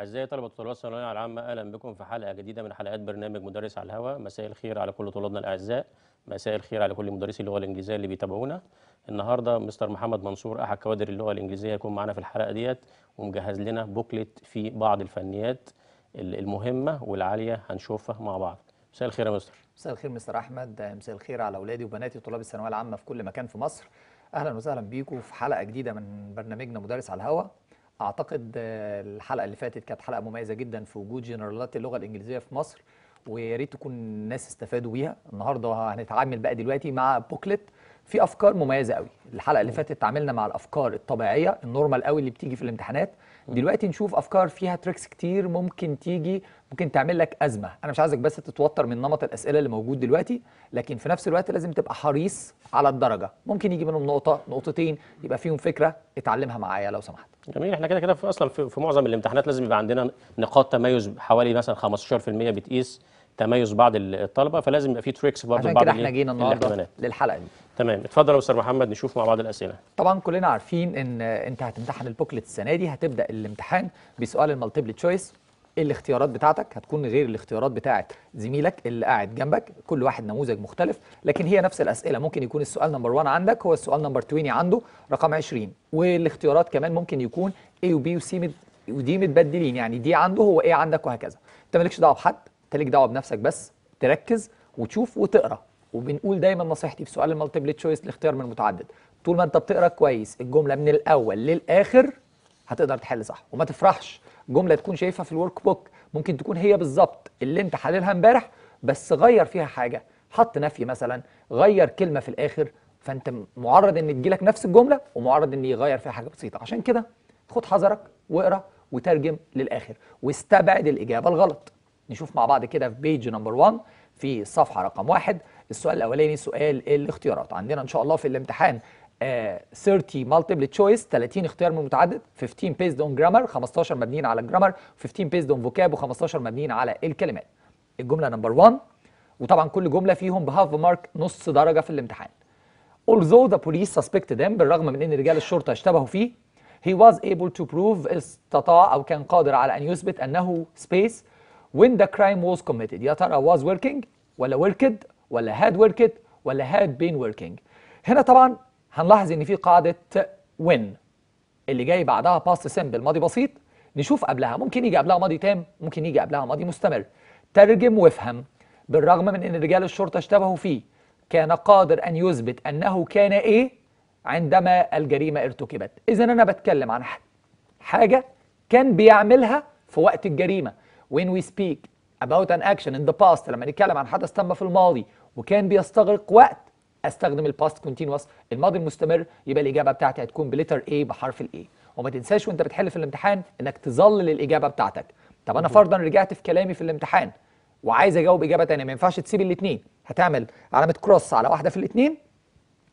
أعزائي طلبة وطلاب الثانوية العامة أهلا بكم في حلقة جديدة من حلقات برنامج مدرس على الهواء مساء الخير على كل طلابنا الأعزاء مساء الخير على كل مدرسي اللغة الإنجليزية اللي بيتابعونا النهاردة مستر محمد منصور أحد كوادر اللغة الإنجليزية يكون معنا في الحلقة ديت ومجهز لنا بوكلت في بعض الفنيات المهمة والعالية هنشوفها مع بعض مساء الخير يا مستر مساء الخير مستر أحمد مساء الخير على أولادي وبناتي طلاب الثانوية العامة في كل مكان في مصر أهلا وسهلا بيكم في حلقة جديدة من برنامجنا مدرس على الهواء اعتقد الحلقه اللي فاتت كانت حلقه مميزه جدا في وجود جنرالات اللغه الانجليزيه في مصر ويا ريت تكون الناس استفادوا بيها النهارده هنتعامل بقى دلوقتي مع بوكلت في افكار مميزه قوي الحلقه اللي فاتت اتعاملنا مع الافكار الطبيعيه النورمال قوي اللي بتيجي في الامتحانات دلوقتي نشوف افكار فيها تريكس كتير ممكن تيجي ممكن تعمل لك ازمه انا مش عايزك بس تتوتر من نمط الاسئله اللي موجود دلوقتي لكن في نفس الوقت لازم تبقى حريص على الدرجه ممكن يجي منهم نقطه نقطتين يبقى فيهم فكره اتعلمها معايا لو سمحت جميل احنا كده كده في اصلا في معظم الامتحانات لازم يبقى عندنا نقاط تميز حوالي مثلا 15% بتقيس تميز بعض الطلبه فلازم يبقى في تريكس برضه بعض احنا جينا النهارده للحلقه دي تمام اتفضل يا استاذ محمد نشوف مع بعض الاسئله طبعا كلنا عارفين ان انت هتمتحن البوكلت السنه دي هتبدا الامتحان بسؤال المالتيبل تشويس الاختيارات بتاعتك هتكون غير الاختيارات بتاعه زميلك اللي قاعد جنبك كل واحد نموذج مختلف لكن هي نفس الاسئله ممكن يكون السؤال نمبر 1 عندك هو السؤال نمبر 20 عنده رقم 20 والاختيارات كمان ممكن يكون A وB وC ودي متبدلين يعني دي عنده هو A عندك وهكذا انت مالكش دعوه بحد انت ليك دعوه بنفسك بس تركز وتشوف وتقرا وبنقول دايما نصيحتي في سؤال المالتيبل تشويس الاختيار من المتعدد طول ما انت بتقرا كويس الجمله من الاول للاخر هتقدر تحل صح وما تفرحش جمله تكون شايفها في الورك بوك ممكن تكون هي بالظبط اللي انت حللها امبارح بس غير فيها حاجه حط نفي مثلا غير كلمه في الاخر فانت معرض ان تجيلك نفس الجمله ومعرض ان يغير فيها حاجه بسيطه عشان كده خد حذرك واقرا وترجم للاخر واستبعد الاجابه الغلط نشوف مع بعض كده في بيج نمبر 1 في صفحة رقم واحد السؤال الأولاني سؤال الاختيارات عندنا إن شاء الله في الامتحان 30 مالتيبل تشويس 30 اختيار من متعدد 15 based اون جرامر 15 مبنيين على الجرامر 15 based اون فوكاب و15 مبنيين على الكلمات الجمله نمبر 1 وطبعا كل جمله فيهم بهاف مارك نص درجه في الامتحان although the police suspected him بالرغم من ان رجال الشرطه اشتبهوا فيه he was able to prove استطاع او كان قادر على ان يثبت انه space when the crime was committed يا ترى was working ولا worked ولا had worked ولا had been working هنا طبعا هنلاحظ ان في قاعده when اللي جاي بعدها past simple ماضي بسيط نشوف قبلها ممكن يجي قبلها ماضي تام ممكن يجي قبلها ماضي مستمر ترجم وافهم بالرغم من ان رجال الشرطه اشتبهوا فيه كان قادر ان يثبت انه كان ايه عندما الجريمه ارتكبت اذا انا بتكلم عن حاجه كان بيعملها في وقت الجريمه when we speak about an action in the past لما نتكلم عن حدث تم في الماضي وكان بيستغرق وقت استخدم الباست continuous الماضي المستمر يبقى الاجابه بتاعتي هتكون بليتر A بحرف الاي وما تنساش وانت بتحل في الامتحان انك تظلل الاجابه بتاعتك طب انا فرضا رجعت في كلامي في الامتحان وعايز اجاوب اجابه ثانيه ما ينفعش تسيب الاثنين هتعمل علامه كروس على واحده في الاثنين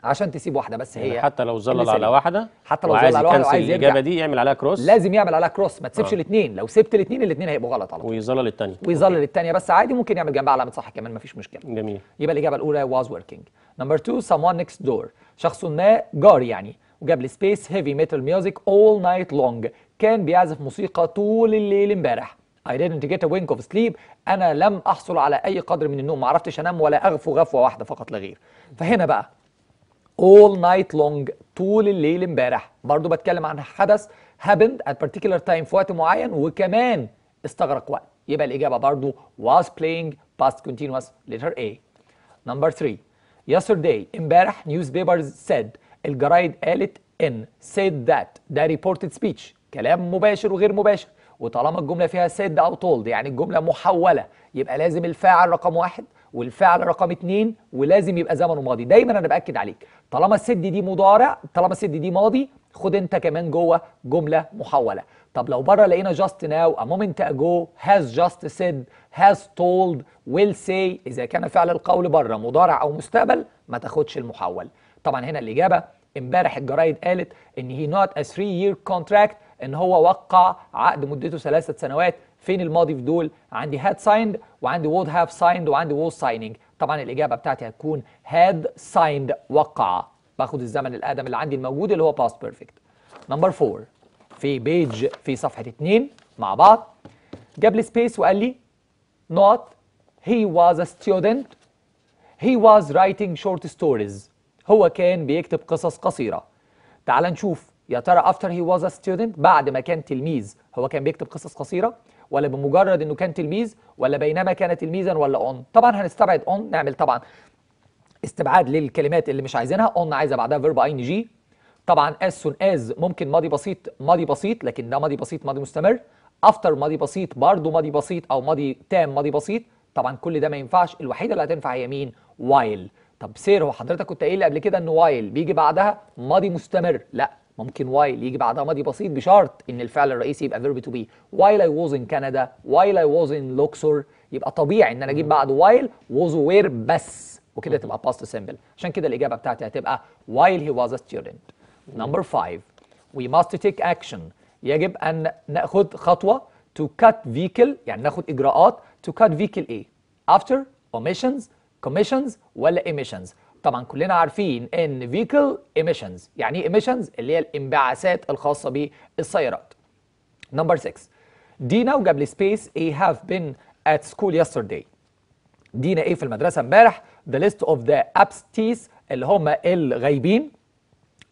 عشان تسيب واحده بس يعني هي يعني حتى لو ظلل على واحده حتى لو ظلل على واحده وعايز الاجابه دي يعمل عليها كروس لازم يعمل عليها كروس ما تسيبش آه. الاثنين لو سبت الاثنين الاثنين هيبقوا غلط على طول ويظلل الثانيه ويظلل الثانيه بس عادي ممكن يعمل جنبها علامه صح كمان مفيش مشكله جميل يبقى الاجابه الاولى واز وركينج نمبر 2 someone next door شخص ما جار يعني وجاب لي سبيس هيفي ميتال ميوزك اول نايت لونج كان بيعزف موسيقى طول الليل امبارح I didn't get a wink of sleep انا لم احصل على اي قدر من النوم ما عرفتش انام ولا اغفو غفوه واحده فقط لا غير فهنا بقى all night long طول الليل امبارح برضو بتكلم عن حدث happened at particular time في وقت معين وكمان استغرق وقت يبقى الإجابة برضو was playing past continuous letter A number 3 yesterday امبارح newspapers said الجرايد قالت in said that ده reported speech كلام مباشر وغير مباشر وطالما الجملة فيها said أو told يعني الجملة محولة يبقى لازم الفاعل رقم واحد والفعل رقم اتنين ولازم يبقى زمنه ماضي دايما انا باكد عليك طالما السد دي مضارع طالما السد دي ماضي خد انت كمان جوه جمله محوله طب لو بره لقينا جاست ناو a moment ago has just said has told will say اذا كان فعل القول بره مضارع او مستقبل ما تاخدش المحول طبعا هنا الاجابه امبارح الجرايد قالت ان هي نوت ا 3 يير كونتراكت ان هو وقع عقد مدته ثلاثه سنوات فين الماضي في دول عندي هاد سايند وعندي وود هاف سايند وعندي ووز سايننج طبعا الاجابه بتاعتي هتكون هاد سايند وقع باخد الزمن الادم اللي عندي الموجود اللي هو باست بيرفكت نمبر 4 في بيج في صفحه 2 مع بعض جاب لي سبيس وقال لي not he was a student he was writing short stories هو كان بيكتب قصص قصيرة تعال نشوف يا ترى after he was a student بعد ما كان تلميذ هو كان بيكتب قصص قصيرة ولا بمجرد انه كان تلميذ ولا بينما كان تلميذا ولا اون طبعا هنستبعد اون نعمل طبعا استبعاد للكلمات اللي مش عايزينها اون عايزه بعدها فيرب اي جي طبعا از سون از ممكن ماضي بسيط ماضي بسيط لكن ده ماضي بسيط ماضي مستمر افتر ماضي بسيط برضه ماضي بسيط او ماضي تام ماضي بسيط طبعا كل ده ما ينفعش الوحيده اللي هتنفع هي مين وايل طب سير هو حضرتك كنت قايل قبل كده ان وايل بيجي بعدها ماضي مستمر لا ممكن while يجي بعدها ماضي بسيط بشرط ان الفعل الرئيسي يبقى verb to be while I was in Canada while I was in Luxor يبقى طبيعي ان انا اجيب بعد while was where بس وكده تبقى past simple عشان كده الاجابه بتاعتي هتبقى while he was a student number five we must take action يجب ان ناخد خطوه to cut vehicle يعني ناخد اجراءات to cut vehicle A after omissions commissions ولا emissions طبعا كلنا عارفين ان فيكل ايميشنز يعني ايه ايميشنز اللي هي الانبعاثات الخاصة بالسيارات نمبر 6 دينا وجاب لي سبيس اي هاف بين ات سكول يسترداي دينا ايه في المدرسة امبارح ذا ليست اوف ذا ابستيس اللي هم الغايبين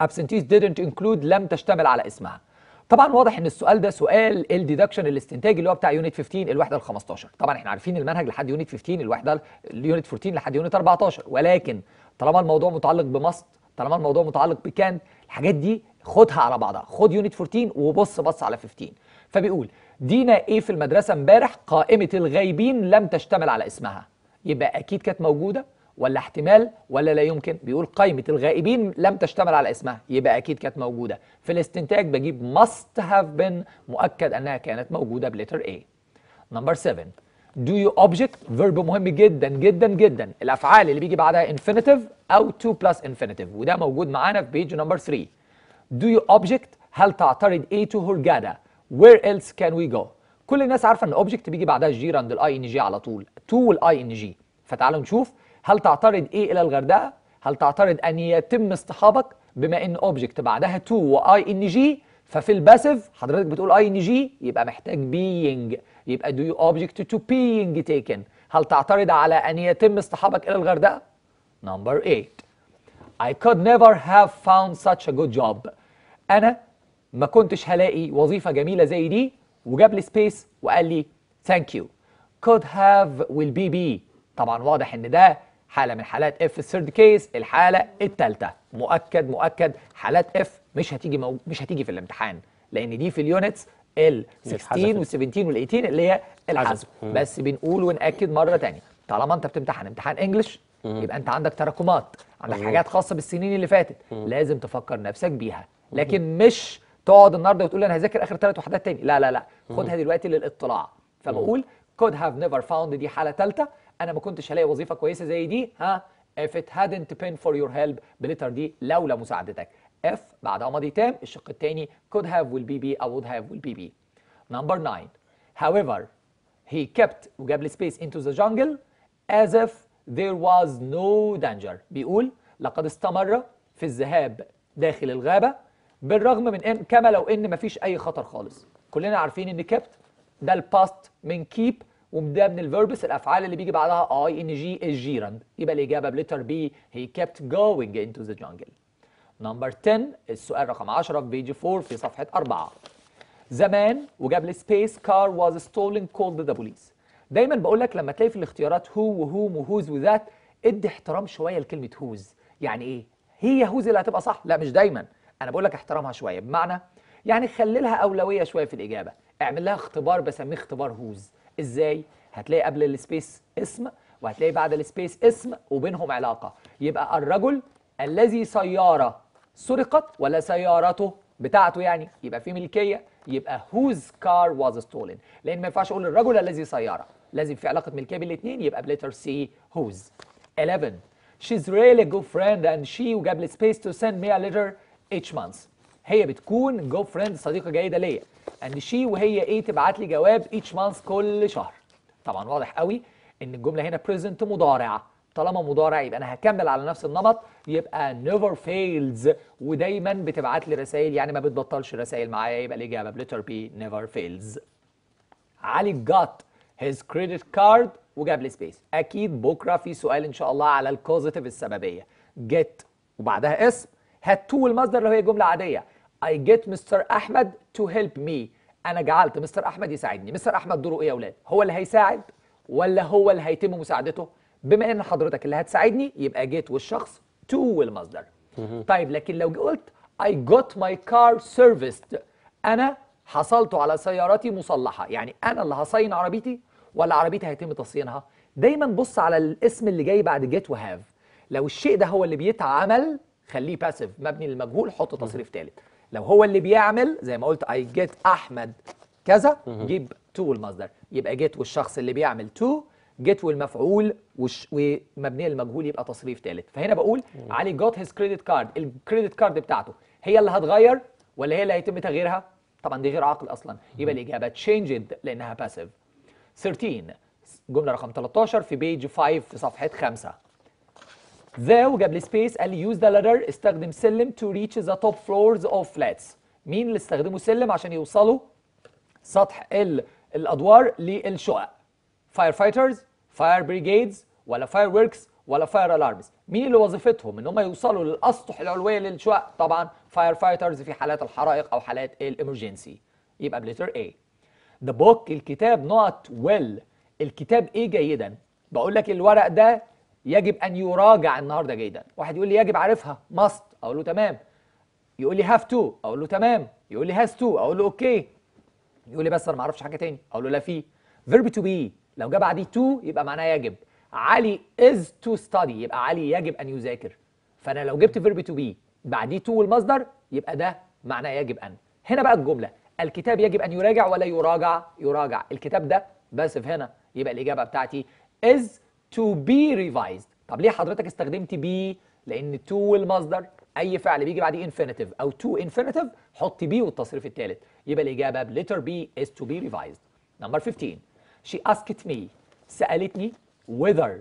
ابسنتيز didn't include لم تشتمل على اسمها طبعا واضح ان السؤال ده سؤال الديدكشن الاستنتاج اللي هو بتاع يونت 15 الوحده ال 15 طبعا احنا عارفين المنهج لحد يونت 15 الوحده يونت 14 لحد يونت 14 ولكن طالما الموضوع متعلق بماست طالما الموضوع متعلق بكان الحاجات دي خدها على بعضها خد يونت 14 وبص بص على 15 فبيقول دينا ايه في المدرسه امبارح قائمه الغايبين لم تشتمل على اسمها يبقى اكيد كانت موجوده ولا احتمال ولا لا يمكن بيقول قائمه الغائبين لم تشتمل على اسمها يبقى اكيد كانت موجوده في الاستنتاج بجيب must have been مؤكد انها كانت موجوده بليتر A نمبر 7 دو يو اوبجكت فيرب مهم جدا جدا جدا الافعال اللي بيجي بعدها انفينيتيف او تو بلس انفينيتيف وده موجود معانا في بيج نمبر 3 دو يو اوبجكت هل تعترض اي تو هورجادا وير ايلس كان وي جو كل الناس عارفه ان اوبجكت بيجي بعدها جي راند الاي ان جي على طول تو والاي ان جي فتعالوا نشوف هل تعترض ايه الى الغردقه هل تعترض ان يتم اصطحابك بما ان اوبجكت بعدها تو واي ان جي ففي الباسيف حضرتك بتقول اي ان جي يبقى محتاج بينج يبقى do you object to being taken هل تعترض على أن يتم اصطحابك إلى الغردقة؟ Number 8 I could never have found such a good job أنا ما كنتش هلاقي وظيفة جميلة زي دي وجاب لي سبيس وقال لي thank you could have will be be طبعا واضح ان ده حالة من حالات اف الثيرد كيس الحالة الثالثة مؤكد مؤكد حالات اف مش هتيجي مو... مش هتيجي في الامتحان لان دي في اليونتس ال 16 وال 17 وال 18 اللي هي الحذف بس بنقول ونأكد مرة ثانيه طالما أنت بتمتحن امتحان انجلش يبقى أنت عندك تراكمات عندك حاجات خاصة بالسنين اللي فاتت لازم تفكر نفسك بيها لكن مش تقعد النهارده وتقول انا هذاكر اخر ثلاث وحدات ثاني لا لا لا خدها دلوقتي للاطلاع فبقول could have never found دي حاله ثالثه انا ما كنتش هلاقي وظيفه كويسه زي دي ها if it hadn't been for your help بليتر دي لولا مساعدتك if بعدها ماضي تام الشق الثاني could have will be be or would have will be be number 9 however he kept وجاب لي space into the jungle as if there was no danger بيقول لقد استمر في الذهاب داخل الغابة بالرغم من إن كما لو إن مفيش أي خطر خالص كلنا عارفين إن kept ده الباست من keep وده من الفيربس الافعال اللي بيجي بعدها اي ان جي الجيران يبقى الاجابه بليتر بي هي kept going into the jungle. نمبر 10 السؤال رقم 10 في بيج 4 في صفحه 4 زمان وجاب لي سبيس كار واز ستولن كولد ذا بوليس دايما بقول لك لما تلاقي في الاختيارات هو وهوم وهوز وذات ادي احترام شويه لكلمه هوز يعني ايه هي هوز اللي هتبقى صح لا مش دايما انا بقول لك احترامها شويه بمعنى يعني خلي لها اولويه شويه في الاجابه اعمل لها اختبار بسميه اختبار هوز ازاي هتلاقي قبل السبيس اسم وهتلاقي بعد السبيس اسم وبينهم علاقه يبقى الرجل الذي سياره سرقت ولا سيارته بتاعته يعني يبقى في ملكيه يبقى whose car was stolen لان ما ينفعش اقول الرجل الذي سياره لازم في علاقه ملكيه بين الاثنين يبقى بليتر سي whose 11 she's really good friend and she وجاب لي space to send me a letter each month هي بتكون good friend صديقه جيده ليا and she وهي ايه تبعت لي جواب each month كل شهر طبعا واضح قوي ان الجمله هنا present مضارع طالما مضارع يبقى انا هكمل على نفس النمط يبقى never fails ودايما بتبعت لي رسائل يعني ما بتبطلش رسائل معايا يبقى الاجابه بلتر بي never fails علي جات his credit card وجاب لي سبيس اكيد بكره في سؤال ان شاء الله على الكوزيتيف السببيه get وبعدها اسم هات تو المصدر اللي هي جمله عاديه I get مستر احمد to help me انا جعلت مستر احمد يساعدني مستر احمد دوره ايه يا اولاد هو اللي هيساعد ولا هو اللي هيتم مساعدته بما ان حضرتك اللي هتساعدني يبقى جيت والشخص تو والمصدر طيب لكن لو قلت I got my car serviced انا حصلت على سيارتي مصلحه يعني انا اللي هصين عربيتي ولا عربيتي هيتم تصينها دايما بص على الاسم اللي جاي بعد جيت وهاف لو الشيء ده هو اللي بيتعمل خليه باسيف مبني للمجهول حط تصريف ثالث لو هو اللي بيعمل زي ما قلت اي جيت احمد كذا جيب تو المصدر يبقى جيت والشخص اللي بيعمل تو جيت والمفعول ومبنيه المجهول يبقى تصريف ثالث فهنا بقول علي جوت هيز كريدت كارد الكريدت كارد بتاعته هي اللي هتغير ولا هي اللي هيتم تغييرها طبعا دي غير عاقل اصلا يبقى الاجابه تشينجد لانها باسيف 13 جمله رقم 13 في بيج 5 في صفحه 5 ذا وجاب لي سبيس قال لي يوز ذا لادر استخدم سلم تو ريتش ذا توب فلورز اوف فلاتس مين اللي استخدموا سلم عشان يوصلوا سطح الادوار للشقق فاير فايترز فاير بريجيدز ولا فاير وركس ولا فاير الارمز مين اللي وظيفتهم ان هم يوصلوا للاسطح العلويه للشقق طبعا فاير فايترز في حالات الحرائق او حالات الامرجنسي يبقى بليتر A ذا بوك الكتاب نوت ويل الكتاب ايه جيدا بقول لك الورق ده يجب ان يراجع النهارده جيدا واحد يقول لي يجب عارفها ماست اقول له تمام يقول لي هاف تو اقول له تمام يقول لي هاز تو اقول له اوكي يقول لي بس انا ما اعرفش حاجه تاني اقول له لا في فيرب تو بي لو جه بعديه تو يبقى معناه يجب علي از تو ستادي يبقى علي يجب ان يذاكر فانا لو جبت فيرب تو بي بعديه تو والمصدر يبقى ده معناه يجب ان هنا بقى الجمله الكتاب يجب ان يراجع ولا يراجع يراجع الكتاب ده بس في هنا يبقى الاجابه بتاعتي از تو بي revised طب ليه حضرتك استخدمت بي لان تو والمصدر اي فعل بيجي بعديه انفينيتيف او تو انفينيتيف حط بي والتصريف الثالث يبقى الاجابه بليتر بي از تو بي revised نمبر 15 she asked me سألتني whether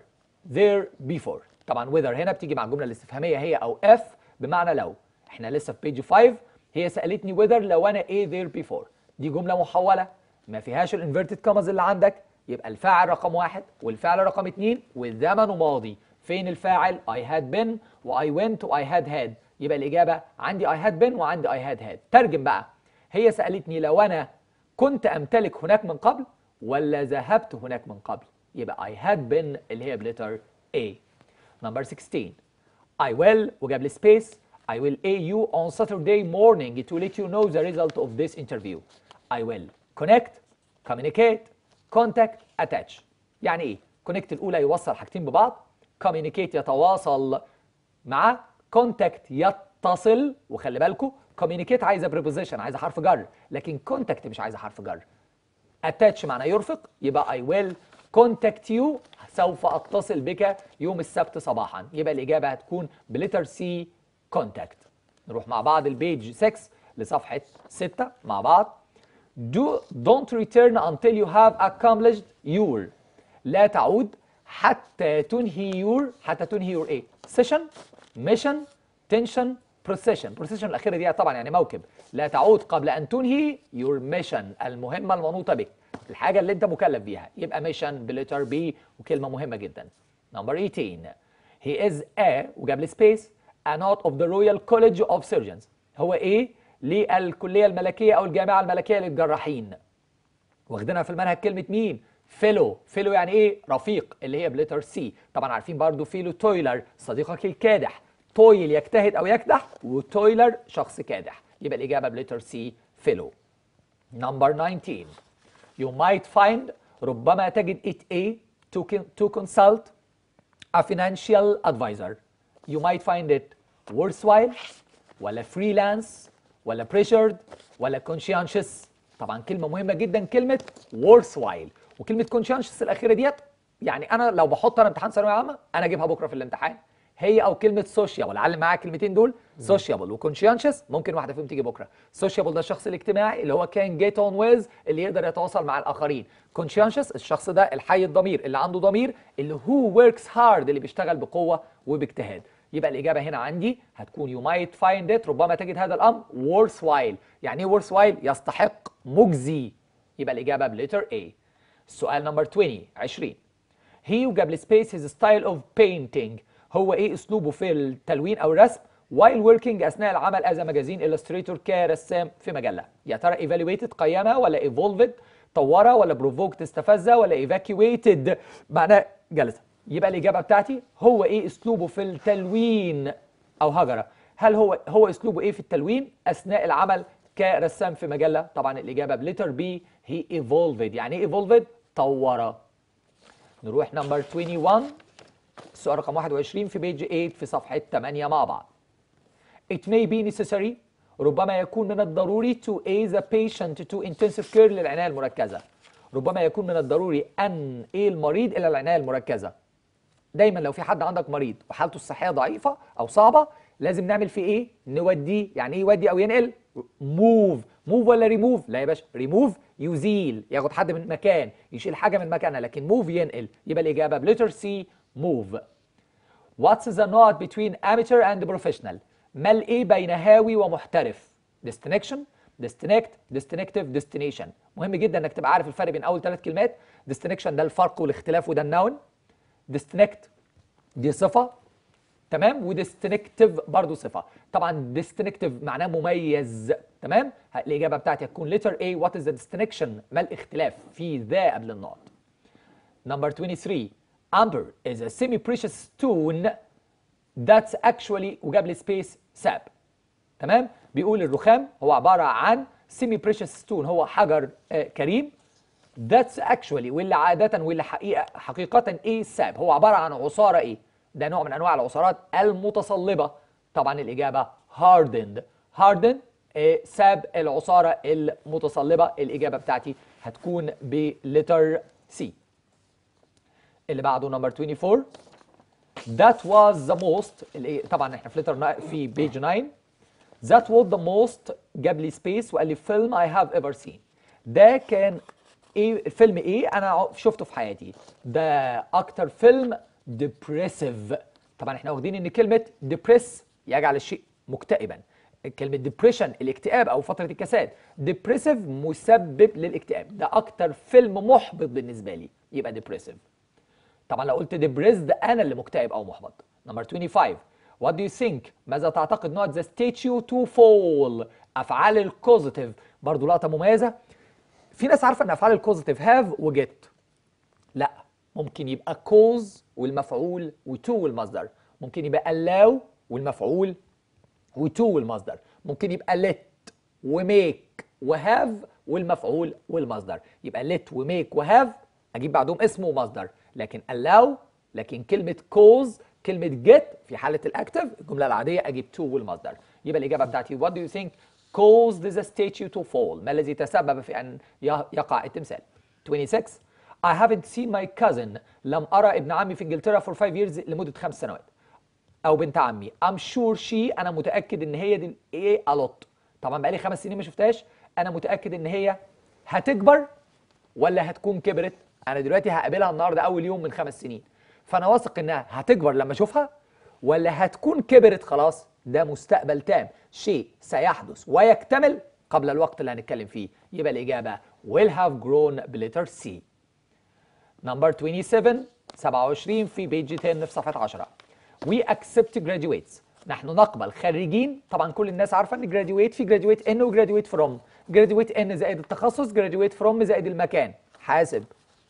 there before طبعا whether هنا بتيجي مع الجملة الاستفهامية هي أو if بمعنى لو احنا لسه في page 5 هي سألتني whether لو أنا ايه there before دي جملة محولة ما فيهاش الانفيرتد كومز اللي عندك يبقى الفاعل رقم واحد والفعل رقم اتنين والزمن ماضي فين الفاعل I had been و I went و I had had يبقى الإجابة عندي I had been وعندي I had had ترجم بقى هي سألتني لو أنا كنت أمتلك هناك من قبل ولا ذهبت هناك من قبل يبقى I had been اللي هي بلتر A نمبر 16 I will وجاب لي space I will A you on Saturday morning to let you know the result of this interview I will connect communicate contact attach يعني ايه connect الاولى يوصل حاجتين ببعض communicate يتواصل مع contact يتصل وخلي بالكم communicate عايزه preposition عايزه حرف جر لكن contact مش عايزه حرف جر اتاتش معناه يرفق يبقى اي ويل كونتاكت يو سوف اتصل بك يوم السبت صباحا يبقى الاجابه هتكون بليتر سي كونتاكت نروح مع بعض البيج 6 لصفحه 6 مع بعض Do don't return until you have accomplished your لا تعود حتى تنهي your حتى تنهي your ايه؟ session, mission, tension, بروسيشن بروسيشن الاخيره دي طبعا يعني موكب لا تعود قبل ان تنهي يور ميشن المهمه المنوطه بك الحاجه اللي انت مكلف بيها يبقى ميشن بليتر بي وكلمه مهمه جدا نمبر 18 هي از ا وجاب لي سبيس ا نوت اوف ذا رويال كوليدج اوف سيرجنز هو ايه للكليه الملكيه او الجامعه الملكيه للجراحين واخدينها في المنهج كلمه مين فيلو فيلو يعني ايه رفيق اللي هي بليتر سي طبعا عارفين برضو فيلو تويلر صديقك الكادح تويل يجتهد أو يكدح وتويلر شخص كادح يبقى الإجابة بليتر سي فيلو نمبر 19 يو مايت فايند ربما تجد ات a تو كونسلت ا فينانشال ادفايزر يو مايت فايند ات ورث وايل ولا فريلانس ولا بريشرد ولا conscientious طبعا كلمة مهمة جدا كلمة وايل وكلمة conscientious الأخيرة ديت يعني أنا لو بحط أنا امتحان ثانوية عامة أنا أجيبها بكرة في الامتحان هي او كلمه سوشيبل علم معايا الكلمتين دول سوشيبل وكونشينشس ممكن واحده فيهم تيجي بكره سوشيبل ده الشخص الاجتماعي اللي هو كان جيت اون ويز اللي يقدر يتواصل مع الاخرين كونشينشس الشخص ده الحي الضمير اللي عنده ضمير اللي هو وركس هارد اللي بيشتغل بقوه وباجتهاد يبقى الإجابة هنا عندي هتكون يو مايت فايند ات ربما تجد هذا الأمر وورث وايل يعني إيه وورث وايل يستحق مجزي يبقى الإجابة بليتر اي السؤال نمبر 20 20 هي وجاب لي سبيس هيز ستايل اوف بينتينج هو ايه اسلوبه في التلوين او الرسم while working اثناء العمل as a magazine illustrator كرسام في مجله يا ترى evaluated قيمها ولا evolved طورها ولا provoked استفزها ولا evacuated معناه جلسه يبقى الاجابه بتاعتي هو ايه اسلوبه في التلوين او هجره هل هو هو اسلوبه ايه في التلوين اثناء العمل كرسام في مجله طبعا الاجابه بليتر بي هي evolved يعني ايه evolved طورها نروح نمبر 21 السؤال رقم 21 في بيج 8 في صفحة 8 مع بعض. It may be necessary ربما يكون من الضروري to aid the patient to intensive care للعناية المركزة. ربما يكون من الضروري أن إيه المريض إلى العناية المركزة. دايما لو في حد عندك مريض وحالته الصحية ضعيفة أو صعبة لازم نعمل فيه إيه؟ نوديه، يعني إيه يودي أو ينقل؟ موف، موف ولا ريموف؟ لا يا باشا، ريموف يزيل، ياخد حد من مكان، يشيل حاجة من مكانها، لكن موف ينقل، يبقى الإجابة بليتر سي موف واتس the نوت between amateur and professional ما الايه بين هاوي ومحترف ديستنيكشن ديستنيكت disconnective ديستنيشن مهم جدا انك تبقى عارف الفرق بين اول ثلاث كلمات ديستنيكشن ده الفرق والاختلاف وده النون ديستنيكت دي صفه تمام وديستنكتيف برضه صفه طبعا ديستنكتيف معناه مميز تمام الاجابه بتاعتي هتكون ليتر اي وات از ذا ديستنكشن ما الاختلاف في ذا قبل النقط نمبر 23 Amber is a semi-precious stone that's actually وجاب لي space sap تمام بيقول الرخام هو عبارة عن semi-precious stone هو حجر آه، كريم that's actually واللي عادة واللي حقيقة حقيقة ايه sap هو عبارة عن عصارة ايه ده نوع من انواع العصارات المتصلبة طبعا الإجابة hardened hardened ساب آه، العصارة المتصلبة الإجابة بتاعتي هتكون بلتر سي اللي بعده نمبر 24 That was the most اللي طبعا احنا في لتر في بيج 9 That was the most جاب لي سبيس وقال لي فيلم I have ever seen ده كان ايه فيلم ايه انا شفته في حياتي ده اكتر فيلم ديبريسيف طبعا احنا واخدين ان كلمه ديبريس يجعل الشيء مكتئبا كلمه ديبريشن الاكتئاب او فتره الكساد ديبريسيف مسبب للاكتئاب ده اكتر فيلم محبط بالنسبه لي يبقى ديبريسيف طبعا لو قلت depressed انا اللي مكتئب او محبط نمبر 25 what do you think ماذا تعتقد not the statue to fall افعال الكوزيتيف برضو لقطه مميزه في ناس عارفه ان افعال الكوزيتيف هاف وجيت لا ممكن يبقى كوز والمفعول وتو والمصدر ممكن يبقى allow والمفعول وتو والمصدر ممكن يبقى let وميك وهاف والمفعول والمصدر يبقى let وميك وهاف اجيب بعدهم اسم ومصدر لكن allow لكن كلمة cause كلمة get في حالة الأكتف الجملة العادية أجيب to والمصدر يبقى الإجابة بتاعتي what do you think caused the statue to fall ما الذي تسبب في أن يقع التمثال 26 I haven't seen my cousin لم أرى ابن عمي في إنجلترا for 5 years لمدة خمس سنوات أو بنت عمي I'm sure she أنا متأكد إن هي دي إيه a lot طبعا بقالي خمس سنين ما شفتهاش أنا متأكد إن هي هتكبر ولا هتكون كبرت انا دلوقتي هقابلها النهارده اول يوم من خمس سنين فانا واثق انها هتكبر لما اشوفها ولا هتكون كبرت خلاص ده مستقبل تام شيء سيحدث ويكتمل قبل الوقت اللي هنتكلم فيه يبقى الاجابه will have grown بلتر سي نمبر 27 27 في بيج 10 في صفحه 10 we accept graduates نحن نقبل خريجين طبعا كل الناس عارفه ان جراديويت في جراديويت ان وجراديويت فروم جراديويت ان زائد التخصص جراديويت فروم زائد المكان حاسب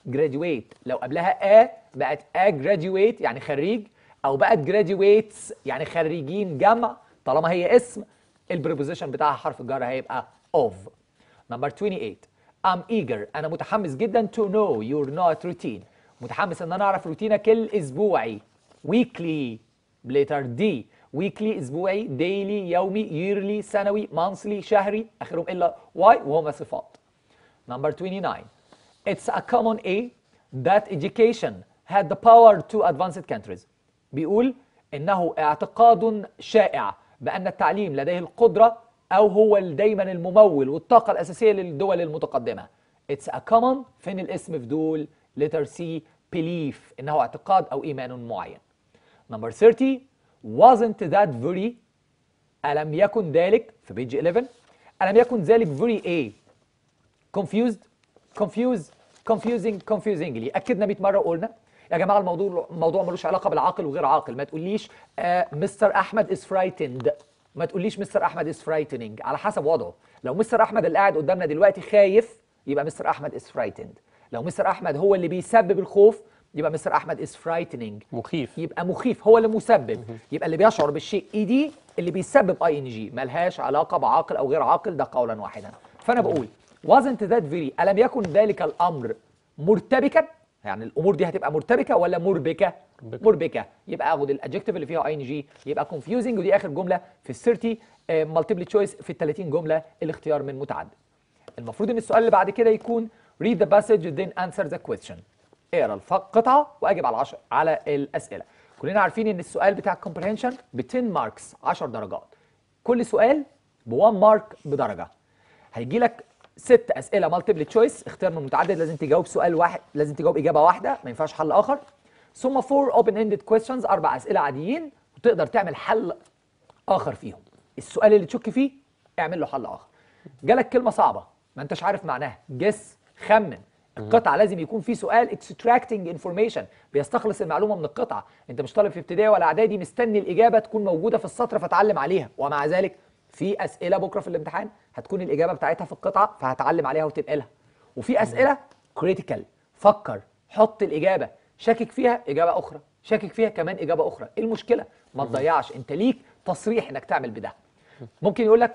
جراديويت لو قبلها ا بقت ا جراديويت يعني خريج او بقت جراديويتس يعني خريجين جمع طالما هي اسم البريبوزيشن بتاعها حرف الجر هيبقى of نمبر 28 I'm eager انا متحمس جدا to know يور not routine متحمس ان انا اعرف روتينك الاسبوعي weekly بليتر دي ويكلي اسبوعي ديلي يومي ييرلي سنوي مانسلي شهري اخرهم الا واي وهما صفات نمبر 29 It's a common A that education had the power to advanced countries. بيقول إنه اعتقاد شائع بأن التعليم لديه القدرة أو هو دايما الممول والطاقة الأساسية للدول المتقدمة. It's a common فين الاسم في دول letter C belief إنه اعتقاد أو إيمان معين. Number 30 wasn't that very ألم يكن ذلك في بيج 11 ألم يكن ذلك very A confused confused confusing confusingly اكدنا 100 مره وقلنا يا جماعه الموضوع الموضوع ملوش علاقه بالعاقل وغير عاقل ما تقوليش آه، مستر احمد از فرايتند ما تقوليش مستر احمد از فرايتنينج على حسب وضعه لو مستر احمد اللي قاعد قدامنا دلوقتي خايف يبقى مستر احمد از فرايتند لو مستر احمد هو اللي بيسبب الخوف يبقى مستر احمد از فرايتنينج مخيف يبقى مخيف هو اللي مسبب يبقى اللي بيشعر بالشيء اي دي اللي بيسبب اي ان جي ملهاش علاقه بعاقل او غير عاقل ده قولا واحدا فانا بقول wasn't that very ألم يكن ذلك الأمر مرتبكا يعني الأمور دي هتبقى مرتبكة ولا مربكة مربكة, مربكة. يبقى أخد الأدجكتيف اللي فيها أي جي يبقى confusing ودي آخر جملة في ال 30 مالتيبل تشويس في ال 30 جملة الاختيار من متعدد المفروض إن السؤال اللي بعد كده يكون read the passage then answer the question اقرا القطعة وأجب على العشر على الأسئلة كلنا عارفين إن السؤال بتاع comprehension ب 10 ماركس 10 درجات كل سؤال ب 1 مارك بدرجة هيجي لك ست اسئله مالتيبل تشويس اختيار من متعدد لازم تجاوب سؤال واحد لازم تجاوب اجابه واحده ما ينفعش حل اخر ثم فور اوبن اندد كويستشنز اربع اسئله عاديين وتقدر تعمل حل اخر فيهم السؤال اللي تشك فيه اعمل له حل اخر جالك كلمه صعبه ما انتش عارف معناها جس خمن القطعه لازم يكون في سؤال اكستراكتنج انفورميشن بيستخلص المعلومه من القطعه انت مش طالب في ابتدائي ولا اعدادي مستني الاجابه تكون موجوده في السطر فتعلم عليها ومع ذلك في اسئله بكره في الامتحان هتكون الاجابه بتاعتها في القطعه فهتعلم عليها وتنقلها وفي اسئله كريتيكال فكر حط الاجابه شاكك فيها اجابه اخرى شاكك فيها كمان اجابه اخرى ايه المشكله ما تضيعش انت ليك تصريح انك تعمل بده ممكن يقول لك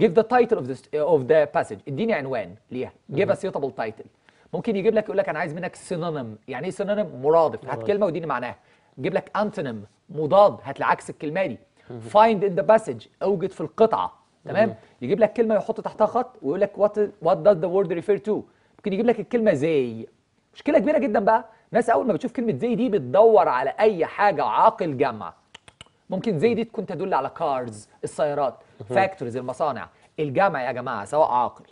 give the title of the of the passage اديني عنوان ليها give a suitable title ممكن يجيب لك يقول لك انا عايز منك سينونيم يعني ايه سينونيم مرادف هات كلمه واديني معناها جيب لك انتونيم مضاد هات العكس الكلمه دي فايند ان ذا باسج اوجد في القطعه تمام يجيب لك كلمه يحط تحتها خط ويقول لك وات وات داز ذا وورد ريفير تو ممكن يجيب لك الكلمه زي مشكله كبيره جدا بقى الناس اول ما بتشوف كلمه زي دي بتدور على اي حاجه عاقل جمع ممكن زي دي تكون تدل على كارز السيارات فاكتوريز المصانع الجمع يا جماعه سواء عاقل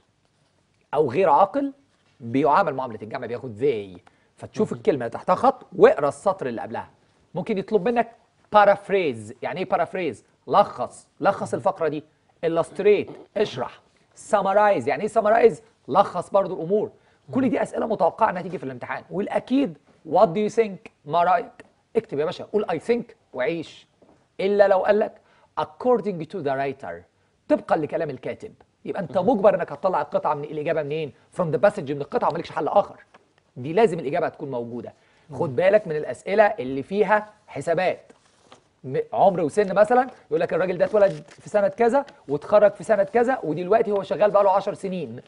او غير عاقل بيعامل معامله الجمع بياخد زي فتشوف الكلمه تحتها خط واقرا السطر اللي قبلها ممكن يطلب منك بارافريز يعني ايه بارافريز لخص لخص الفقره دي الاستريت اشرح summarize يعني ايه summarize لخص برضو الامور كل دي اسئله متوقعه انها تيجي في الامتحان والاكيد وات دو يو ثينك ما رايك اكتب يا باشا قول اي ثينك وعيش الا لو قال لك according to the writer طبقا لكلام الكاتب يبقى انت مجبر انك هتطلع القطعه من الاجابه منين from the passage من القطعه ومالكش حل اخر دي لازم الاجابه هتكون موجوده خد بالك من الاسئله اللي فيها حسابات عمر وسن مثلا يقول لك الراجل ده اتولد في سنه كذا واتخرج في سنه كذا ودلوقتي هو شغال بقى له 10 سنين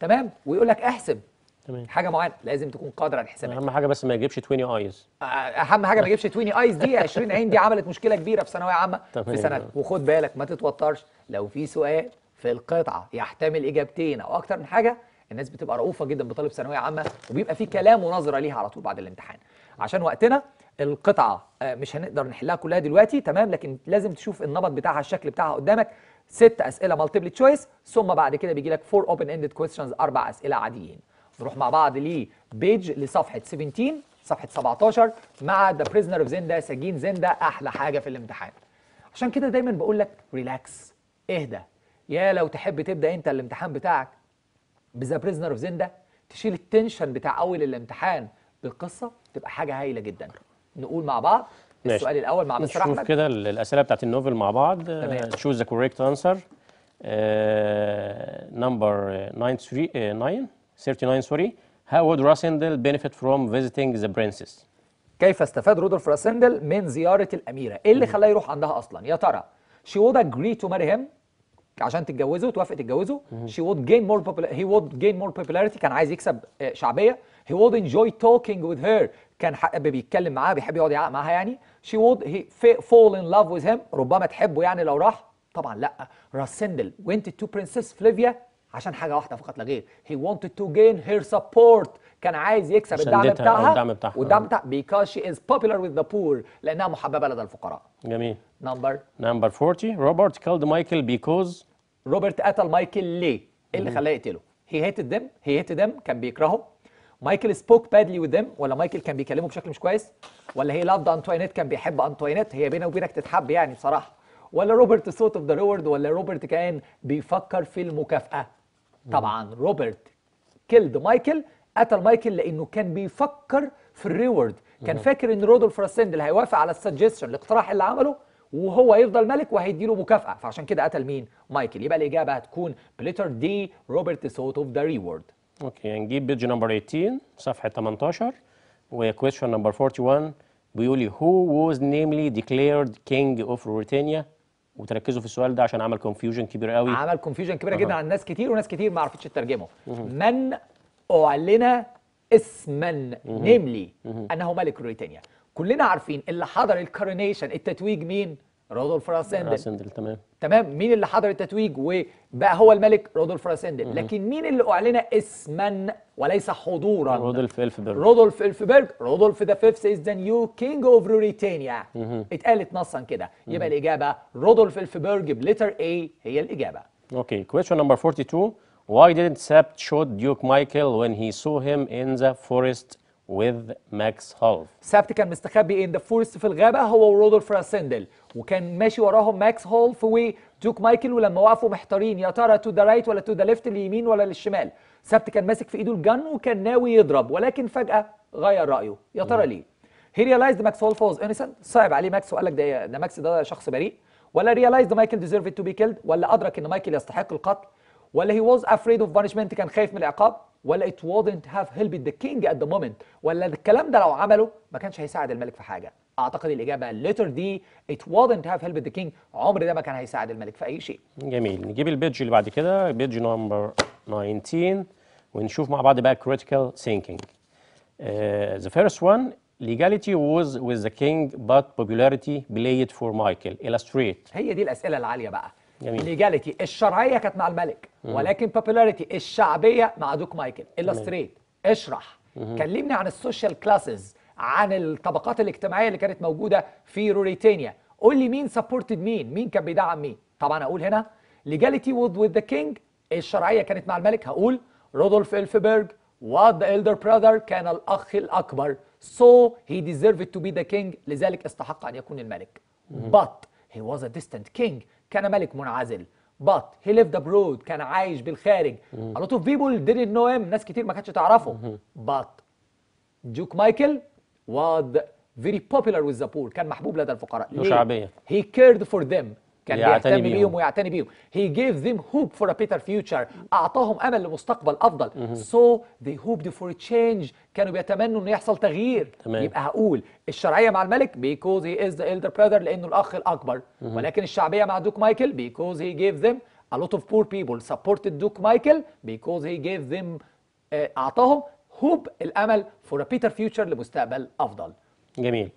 تمام ويقول لك احسب تمام حاجه معينه لازم تكون قادر على الحساب اهم حاجه بس ما يجيبش 20 ايز اهم حاجه ما يجيبش 20 ايز دي 20 عين دي عملت مشكله كبيره في ثانويه عامه في سنه وخد بالك ما تتوترش لو في سؤال في القطعه يحتمل اجابتين او اكتر من حاجه الناس بتبقى رؤوفه جدا بطالب ثانويه عامه وبيبقى في كلام ونظره ليها على طول بعد الامتحان عشان وقتنا القطعه آه، مش هنقدر نحلها كلها دلوقتي تمام لكن لازم تشوف النمط بتاعها الشكل بتاعها قدامك ست اسئله مالتيبل تشويس ثم بعد كده بيجي لك فور اوبن اندد كويستشنز اربع اسئله عاديين نروح مع بعض لبيج لصفحه 17 صفحه 17 مع ذا بريزنر اوف زندا سجين زندا احلى حاجه في الامتحان عشان كده دايما بقول لك ريلاكس اهدى يا لو تحب تبدا انت الامتحان بتاعك بذا بريزنر اوف زندا تشيل التنشن بتاع اول الامتحان بالقصه تبقى حاجه هايله جدا نقول مع بعض ماشي. السؤال الاول مع مستر احمد نشوف كده الاسئله بتاعت النوفل مع بعض تشوز ذا كوريكت انسر نمبر 9 39 سوري How would راسندل benefit from visiting the princess? كيف استفاد رودولف راسندل من زيارة الأميرة؟ إيه اللي خلاه يروح عندها أصلا؟ يا ترى she would agree to marry him عشان تتجوزه وتوافق تتجوزه she would gain more popular he would gain more popularity كان عايز يكسب آه، شعبية he would enjoy talking with her كان حق بيتكلم معاها بيحب يقعد يعاق معاها يعني شي وود فول ان لاف with هيم ربما تحبه يعني لو راح طبعا لا راسندل went تو برنسس فليفيا عشان حاجه واحده فقط لا غير هي wanted تو جين هير سبورت كان عايز يكسب الدعم بتاعها الدعم بتاعها والدعم بتاعها because she is popular with the poor لانها محببه لدى الفقراء جميل نمبر نمبر 40 روبرت كالد مايكل بيكوز روبرت قتل مايكل ليه؟ ايه اللي خلاه يقتله؟ هي هيت ذيم هي هيت دم كان بيكرهه مايكل سبوك بادلي وذم ولا مايكل كان بيكلمه بشكل مش كويس ولا هي لافد انطوانيت كان بيحب انطوانيت هي بينه وبينك تتحب يعني بصراحه ولا روبرت صوت اوف ذا ريورد ولا روبرت كان بيفكر في المكافاه طبعا روبرت كيلد مايكل قتل مايكل لانه كان بيفكر في الريورد كان فاكر ان رودولف راسند اللي هيوافق على السجستشن الاقتراح اللي عمله وهو يفضل ملك وهيديله مكافاه فعشان كده قتل مين مايكل يبقى الاجابه هتكون بليتر دي روبرت سوت اوف ذا ريورد اوكي هنجيب بيج نمبر 18 صفحه 18 وكويشن نمبر 41 بيقول لي هو ووز نيملي declared كينج اوف روتينيا وتركزوا في السؤال ده عشان عمل كونفيوجن كبير قوي عمل كونفيوجن كبيره أه. جدا عن ناس كتير وناس كتير ما عرفتش تترجمه من اعلن اسما نيملي انه ملك روتينيا كلنا عارفين اللي حضر الكورونيشن التتويج مين رودولف راسندل راسندل تمام تمام مين اللي حضر التتويج وبقى هو الملك رودولف راسندل لكن مين اللي اعلن اسما وليس حضورا رودولف الفبرج رودولف الفبرج رودولف ذا فيفث از ذا نيو كينج اوف روريتانيا اتقالت نصا كده يبقى الاجابه رودولف الفبرج بليتر اي هي الاجابه اوكي كويشن نمبر 42 why didn't Sept shoot Duke Michael when he saw him in the forest with Max Hulf سبت كان مستخبي in the forest في الغابه هو رودولف راسندل وكان ماشي وراهم ماكس هول في دوك مايكل ولما وقفوا محتارين يا ترى تو ذا رايت ولا تو ذا ليفت اليمين ولا للشمال سبت كان ماسك في ايده الجن وكان ناوي يضرب ولكن فجاه غير رايه يا ترى ليه هي ريلايزد ماكس هول فوز انسنت صعب عليه ماكس وقال لك ده ده ماكس ده شخص بريء ولا ريلايزد مايكل ديزيرف تو بي كيلد ولا ادرك ان مايكل يستحق القتل ولا he was afraid of punishment كان خايف من العقاب ولا it wouldn't have helped the king at the moment ولا الكلام ده لو عمله ما كانش هيساعد الملك في حاجه اعتقد الاجابه letter دي it wouldn't have helped the king عمر ده ما كان هيساعد الملك في اي شيء جميل نجيب البيج اللي بعد كده بيج نمبر 19 ونشوف مع بعض بقى critical thinking uh, the first one legality was with the king but popularity played for Michael illustrate هي دي الاسئله العاليه بقى جميل ليجاليتي الشرعيه كانت مع الملك مم. ولكن بوبولاريتي الشعبيه مع دوك مايكل الستريت اشرح مم. كلمني عن السوشيال كلاسز عن الطبقات الاجتماعيه اللي كانت موجوده في روريتانيا قول لي مين سبورتد مين مين كان بيدعم مين طبعا اقول هنا ليجاليتي وذ وذ ذا كينج الشرعيه كانت مع الملك هقول رودولف الفبرج واد الدر براذر كان الاخ الاكبر so he deserved to be the king لذلك استحق ان يكون الملك but he was a distant king كان ملك منعزل but he lived abroad كان عايش بالخارج a lot of people didn't know him ناس كتير ما كانتش تعرفه but Duke Michael was very popular with the poor كان محبوب لدى الفقراء له شعبيه he cared for them كان بيعتني بيهم ويعتني بيهم he gave them hope for a better future اعطاهم امل لمستقبل افضل so they hoped for a change كانوا بيتمنوا انه يحصل تغيير تمام. يبقى هقول الشرعيه مع الملك because he is the elder brother لانه الاخ الاكبر مم. ولكن الشعبيه مع دوك مايكل because he gave them a lot of poor people supported دوك مايكل because he gave them آه، اعطاهم hope الامل for a better future لمستقبل افضل جميل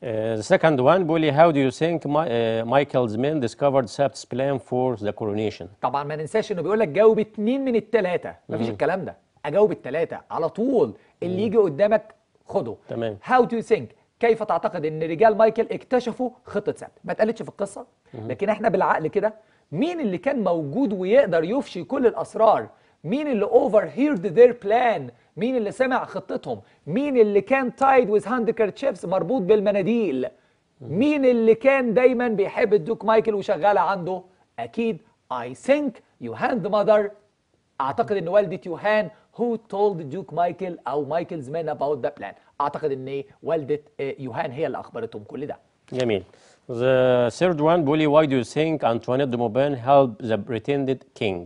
Uh, the second one بيقول how do you think uh, Michael's men discovered Sabt's plan for the coronation؟ طبعا ما ننساش انه بيقول لك جاوب اتنين من التلاتة مفيش الكلام ده اجاوب التلاتة على طول اللي يجي قدامك خده تمام how do you think كيف تعتقد ان رجال مايكل اكتشفوا خطة سبت ما اتقالتش في القصة لكن احنا بالعقل كده مين اللي كان موجود ويقدر يفشي كل الاسرار مين اللي اوفر هيرد ذير بلان مين اللي سمع خطتهم مين اللي كان تايد ويز هاند كارتشيفز مربوط بالمناديل مين اللي كان دايما بيحب الدوك مايكل وشغاله عنده اكيد اي ثينك يوهان ذا ماذر اعتقد ان والده يوهان هو تولد دوك مايكل او مايكلز مان اباوت ذا بلان اعتقد ان والده آه، يوهان هي اللي اخبرتهم كل ده جميل The third one, Bully, why do you think Antoinette de Maubin helped the pretended king?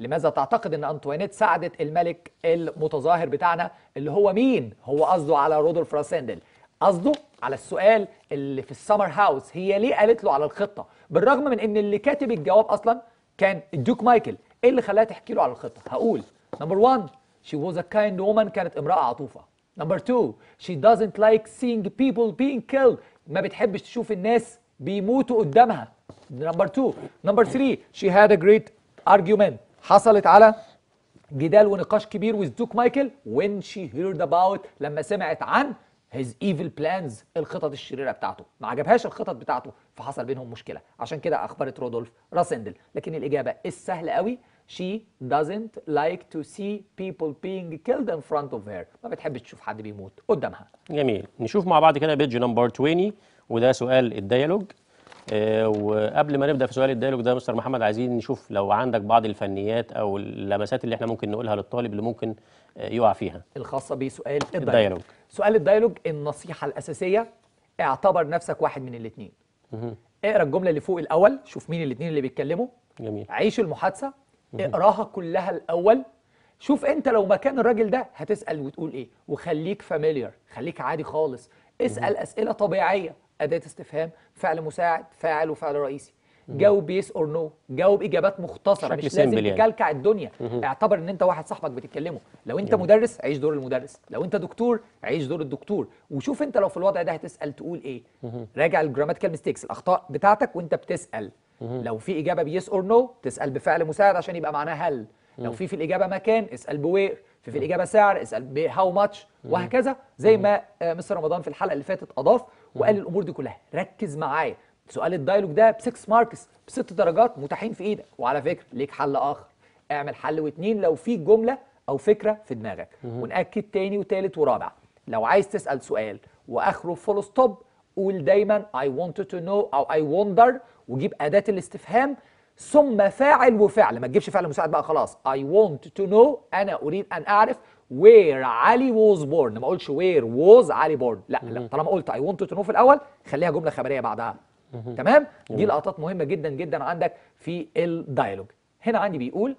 لماذا تعتقد ان انطوانيت ساعدت الملك المتظاهر بتاعنا اللي هو مين هو قصده على رودولف راسندل قصده على السؤال اللي في السمر هاوس هي ليه قالت له على الخطه بالرغم من ان اللي كاتب الجواب اصلا كان الدوك مايكل ايه اللي خلاها تحكي له على الخطه هقول نمبر 1 شي was ا كايند وومن كانت امراه عطوفه نمبر 2 شي دازنت لايك سينج بيبل بين كيلد ما بتحبش تشوف الناس بيموتوا قدامها نمبر 2 نمبر 3 شي هاد ا جريت ارجيومنت حصلت على جدال ونقاش كبير وزدوك مايكل when she heard about لما سمعت عن his evil plans الخطط الشريره بتاعته ما عجبهاش الخطط بتاعته فحصل بينهم مشكله عشان كده اخبرت رودولف راسندل لكن الاجابه السهله قوي she doesn't like to see people being killed in front of her ما بتحبش تشوف حد بيموت قدامها جميل نشوف مع بعض كده بيج نمبر 20 وده سؤال الديالوج آه، وقبل ما نبدا في سؤال الديالوج ده مستر محمد عايزين نشوف لو عندك بعض الفنيات او اللمسات اللي احنا ممكن نقولها للطالب اللي ممكن آه، يقع فيها الخاصه بسؤال الديالوج سؤال الديالوج النصيحه الاساسيه اعتبر نفسك واحد من الاثنين اقرا الجمله اللي فوق الاول شوف مين الاثنين اللي بيتكلموا جميل عيش المحادثه اقراها كلها الاول شوف انت لو مكان الراجل ده هتسال وتقول ايه وخليك فاميليار خليك عادي خالص اسال اسئله طبيعيه اداه استفهام فعل مساعد فاعل وفعل رئيسي جاوب يس اور نو جاوب اجابات مختصره مش لازم يعني. تكلكع يعني. الدنيا اعتبر ان انت واحد صاحبك بتتكلمه لو انت جميل. مدرس عيش دور المدرس لو انت دكتور عيش دور الدكتور وشوف انت لو في الوضع ده هتسال تقول ايه مم. راجع الجراماتيكال ميستيكس الاخطاء بتاعتك وانت بتسال مم. لو في اجابه بيس اور نو تسال بفعل مساعد عشان يبقى معناها هل مم. لو في في الاجابه مكان اسال بوير في في الاجابه سعر اسال بهاو ماتش وهكذا زي ما مستر آه، رمضان في الحلقه اللي فاتت اضاف وقال الامور دي كلها ركز معايا سؤال الدايلوج ده ب 6 ماركس بست درجات متاحين في ايدك وعلى فكره ليك حل اخر اعمل حل واثنين لو في جمله او فكره في دماغك وناكد تاني وتالت ورابع لو عايز تسال سؤال واخره فول ستوب قول دايما اي ونت تو نو أو اي wonder وجيب أداة الاستفهام ثم فاعل وفعل ما تجيبش فعل مساعد بقى خلاص اي want تو نو أنا أريد أن أعرف وير علي ووز بورن ما اقولش وير ووز علي بورن لا لا طالما قلت اي ونت تو نو في الاول خليها جمله خبريه بعدها تمام دي لقطات مهمه جدا جدا عندك في الدايلوج هنا عندي بيقول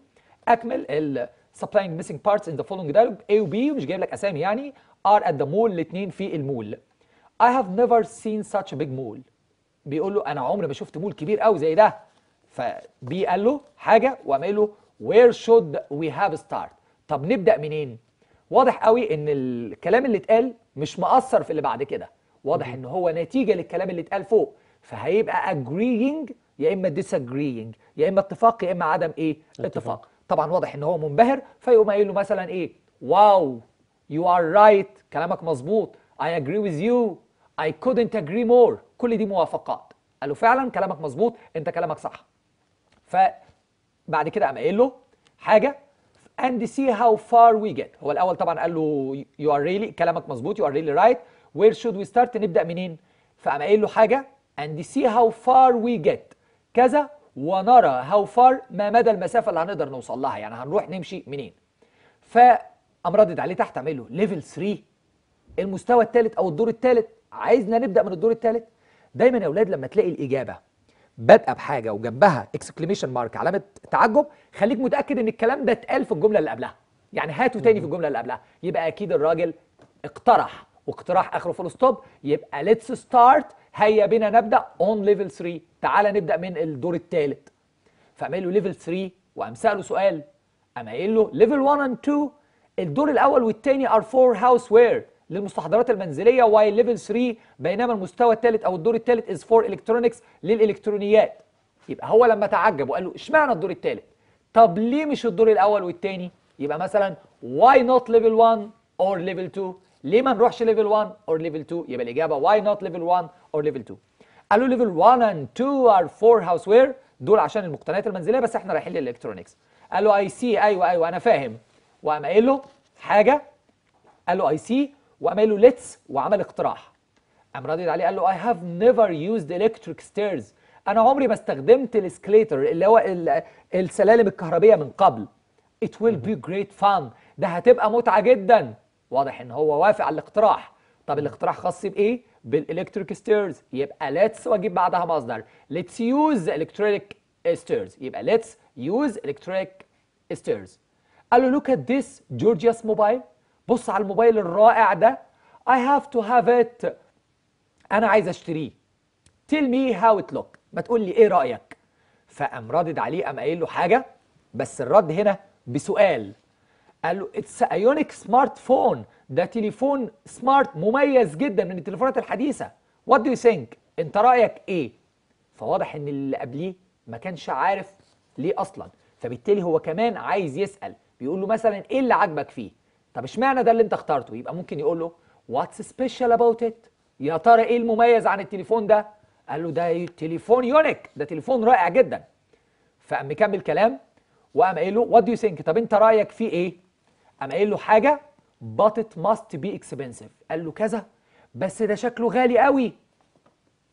اكمل ال supplying missing parts in the following dialogue A و B ومش جايب لك اسامي يعني are at the mall الاثنين في المول I have never seen such a big mall بيقول له انا عمري ما شفت مول كبير قوي زي ده فبي قال له حاجه وقام له where should we have start طب نبدا منين واضح قوي ان الكلام اللي اتقال مش مأثر في اللي بعد كده واضح ان هو نتيجه للكلام اللي اتقال فوق فهيبقى agreeing يا اما disagreeing يا اما اتفاق يا اما عدم ايه اتفاق, اتفاق. طبعا واضح ان هو منبهر فيقوم قايل له مثلا ايه واو يو ار رايت كلامك مظبوط اي اجري وذ يو اي كودنت اجري مور كل دي موافقات قال له فعلا كلامك مظبوط انت كلامك صح فبعد كده قام قايل له حاجه and see how far we get هو الاول طبعا قال له you are really كلامك مظبوط you are really right where should we start نبدا منين فقام قايل له حاجه and see how far we get كذا ونرى how far ما مدى المسافه اللي هنقدر نوصل لها يعني هنروح نمشي منين فقام ردد عليه تحت عامل له ليفل 3 المستوى الثالث او الدور الثالث عايزنا نبدا من الدور الثالث دايما يا اولاد لما تلاقي الاجابه بادئه بحاجه وجنبها اكسكليميشن مارك علامه تعجب خليك متاكد ان الكلام ده اتقال في الجمله اللي قبلها يعني هاته تاني في الجمله اللي قبلها يبقى اكيد الراجل اقترح واقتراح اخره فول ستوب يبقى ليتس ستارت هيا بنا نبدا اون ليفل 3 تعالى نبدا من الدور الثالث فاعمل له ليفل 3 وقام ساله سؤال قام قايل له ليفل 1 اند 2 الدور الاول والثاني ار فور هاوس وير للمستحضرات المنزليه واي ليفل 3 بينما المستوى الثالث او الدور الثالث از فور الكترونكس للالكترونيات يبقى هو لما تعجب وقال له اشمعنى الدور الثالث طب ليه مش الدور الاول والثاني يبقى مثلا واي نوت ليفل 1 اور ليفل 2 ليه ما نروحش ليفل 1 اور ليفل 2 يبقى الاجابه واي نوت ليفل 1 اور ليفل 2 قالوا ليفل 1 اند 2 ار فور هاوس وير دول عشان المقتنيات المنزليه بس احنا رايحين للالكترونكس قال له اي سي ايوه ايوه انا فاهم وقام قايل له حاجه قال له اي سي وقام له ليتس وعمل اقتراح قام رد عليه قال له اي هاف نيفر يوزد الكتريك ستيرز انا عمري ما استخدمت الاسكليتر اللي هو السلالم الكهربيه من قبل it will be great fun ده هتبقى متعه جدا واضح ان هو وافق على الاقتراح طب الاقتراح خاص بايه بالالكتريك ستيرز يبقى ليتس واجيب بعدها مصدر ليتس يوز الكتريك ستيرز يبقى ليتس يوز الكتريك ستيرز قال له لوك ات ذس جورجياس موبايل بص على الموبايل الرائع ده I have to have it أنا عايز أشتريه Tell me how it look ما تقول لي إيه رأيك فقام ردد عليه قام قايل له حاجة بس الرد هنا بسؤال قال له It's a unique smartphone ده تليفون سمارت مميز جدا من التليفونات الحديثه What do you think انت رايك ايه فواضح ان اللي قبليه ما كانش عارف ليه اصلا فبالتالي هو كمان عايز يسال بيقول له مثلا ايه اللي عاجبك فيه طب اشمعنى ده اللي انت اخترته يبقى ممكن يقول له واتس سبيشال اباوت ات يا ترى ايه المميز عن التليفون ده قال له ده تليفون يونيك ده تليفون رائع جدا فقام مكمل كلام وقام قايل له وات دو يو ثينك طب انت رايك فيه ايه قام قايل له حاجه but it must be expensive قال له كذا بس ده شكله غالي قوي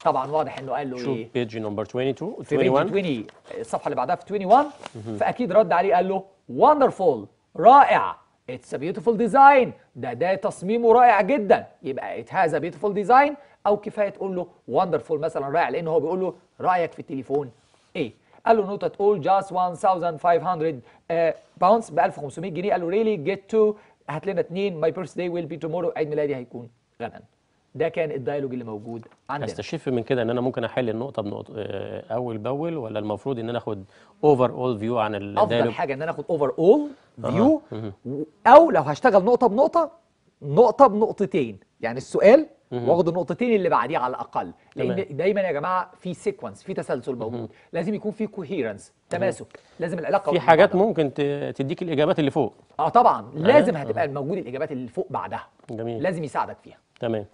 طبعا واضح انه قال له شوف ايه بيج نمبر 22 21 الصفحه اللي بعدها في 21 فاكيد رد عليه قال له وندرفول رائع a beautiful design ده ده تصميمه رائع جدا يبقى ات هاز بيوتيفول ديزاين او كفايه تقول له wonderful مثلا رائع لان هو بيقول له رايك في التليفون ايه قال له نوتة تقول just 1500 باوندز ب 1500 جنيه قال له really get to هات لنا اثنين my birthday will be tomorrow عيد ميلادي هيكون غدا ده كان الدايلوج اللي موجود عندنا استشف من كده ان انا ممكن احل النقطه بنقطه آه، اول باول ولا المفروض ان انا اخد اوفر اول فيو عن الدايلوج افضل حاجه ان انا اخد اوفر اول فيو او لو هشتغل نقطه بنقطه نقطه بنقطتين يعني السؤال واخد النقطتين اللي بعديه على الاقل لان دايما يا جماعه في سيكونس في تسلسل موجود لازم يكون في كوهيرنس تماسك لازم العلاقه في حاجات بعدها. ممكن تديك الاجابات اللي فوق اه طبعا لازم هتبقى موجود الاجابات اللي فوق بعدها جميل لازم يساعدك فيها تمام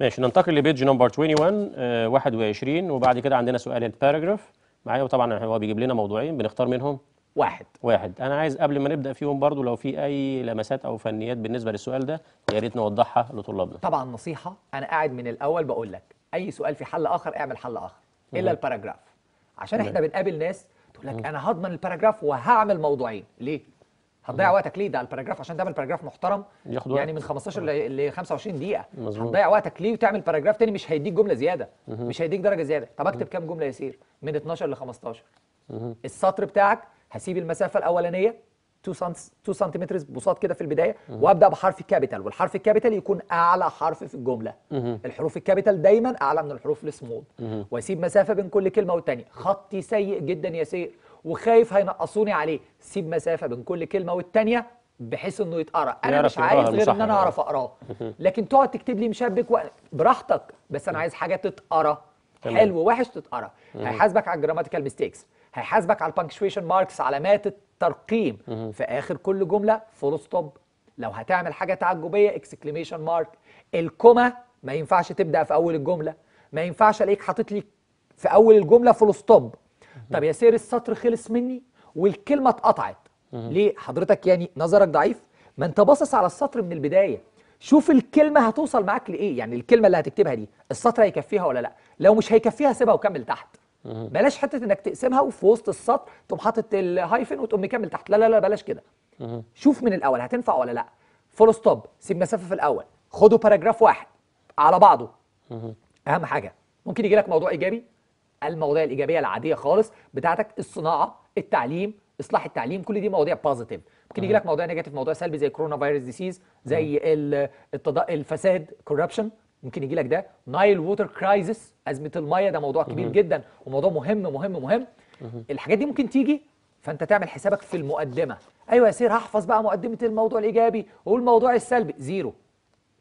ماشي ننتقل لبيج نمبر 21 آه 21 وبعد كده عندنا سؤال الباراجراف معايا وطبعا هو بيجيب لنا موضوعين بنختار منهم واحد واحد انا عايز قبل ما نبدا فيهم برضو لو في اي لمسات او فنيات بالنسبه للسؤال ده يا ريت نوضحها لطلابنا طبعا نصيحه انا قاعد من الاول بقول لك اي سؤال في حل اخر اعمل حل اخر الا الباراجراف عشان احنا بنقابل ناس تقول لك انا هضمن الباراجراف وهعمل موضوعين ليه هتضيع وقتك ليه ده الباراجراف عشان تعمل باراجراف محترم ياخد يعني وقت. يعني من 15 ل 25 دقيقه مظبوط هتضيع وقتك ليه وتعمل باراجراف تاني مش هيديك جمله زياده مه. مش هيديك درجه زياده طب اكتب كام جمله يا سير من 12 ل 15 مه. السطر بتاعك هسيب المسافه الاولانيه 2 سنتيمتر بساط كده في البدايه مه. وابدا بحرف كابيتال والحرف الكابيتال يكون اعلى حرف في الجمله مه. الحروف الكابيتال دايما اعلى من الحروف السمول واسيب مسافه بين كل كلمه والتانيه خطي سيء جدا يا سير وخايف هينقصوني عليه سيب مسافه بين كل كلمه والثانيه بحيث انه يتقرا انا مش عايز غير ان انا اعرف اقراه لكن تقعد تكتب لي مشابك و... براحتك بس انا عايز حاجه تتقرا حلو وحش تتقرا هيحاسبك على الجراماتيكال ميستيكس هيحاسبك على البانكشويشن ماركس علامات الترقيم في اخر كل جمله فول ستوب لو هتعمل حاجه تعجبيه اكسكليميشن مارك الكوما ما ينفعش تبدا في اول الجمله ما ينفعش الاقيك حاطط لي في اول الجمله فول ستوب طب يا سير السطر خلص مني والكلمه اتقطعت ليه حضرتك يعني نظرك ضعيف ما انت باصص على السطر من البدايه شوف الكلمه هتوصل معاك لايه يعني الكلمه اللي هتكتبها دي السطر هيكفيها ولا لا لو مش هيكفيها سيبها وكمل تحت بلاش حته انك تقسمها وفي وسط السطر تقوم حاطط الهايفن وتقوم مكمل تحت لا لا لا بلاش كده شوف من الاول هتنفع ولا لا فول ستوب سيب مسافه في الاول خده باراجراف واحد على بعضه اهم حاجه ممكن يجي لك موضوع ايجابي المواضيع الايجابيه العاديه خالص بتاعتك الصناعه التعليم اصلاح التعليم كل دي مواضيع بوزيتيف ممكن يجي لك مواضيع نيجاتيف موضوع سلبي زي كورونا فيروس ديسيز زي الفساد كوربشن ممكن يجي لك ده نايل ووتر كرايزس ازمه الميه ده موضوع كبير جدا وموضوع مهم مهم مهم الحاجات دي ممكن تيجي فانت تعمل حسابك في المقدمه ايوه يا سير هحفظ بقى مقدمه الموضوع الايجابي والموضوع السلبي زيرو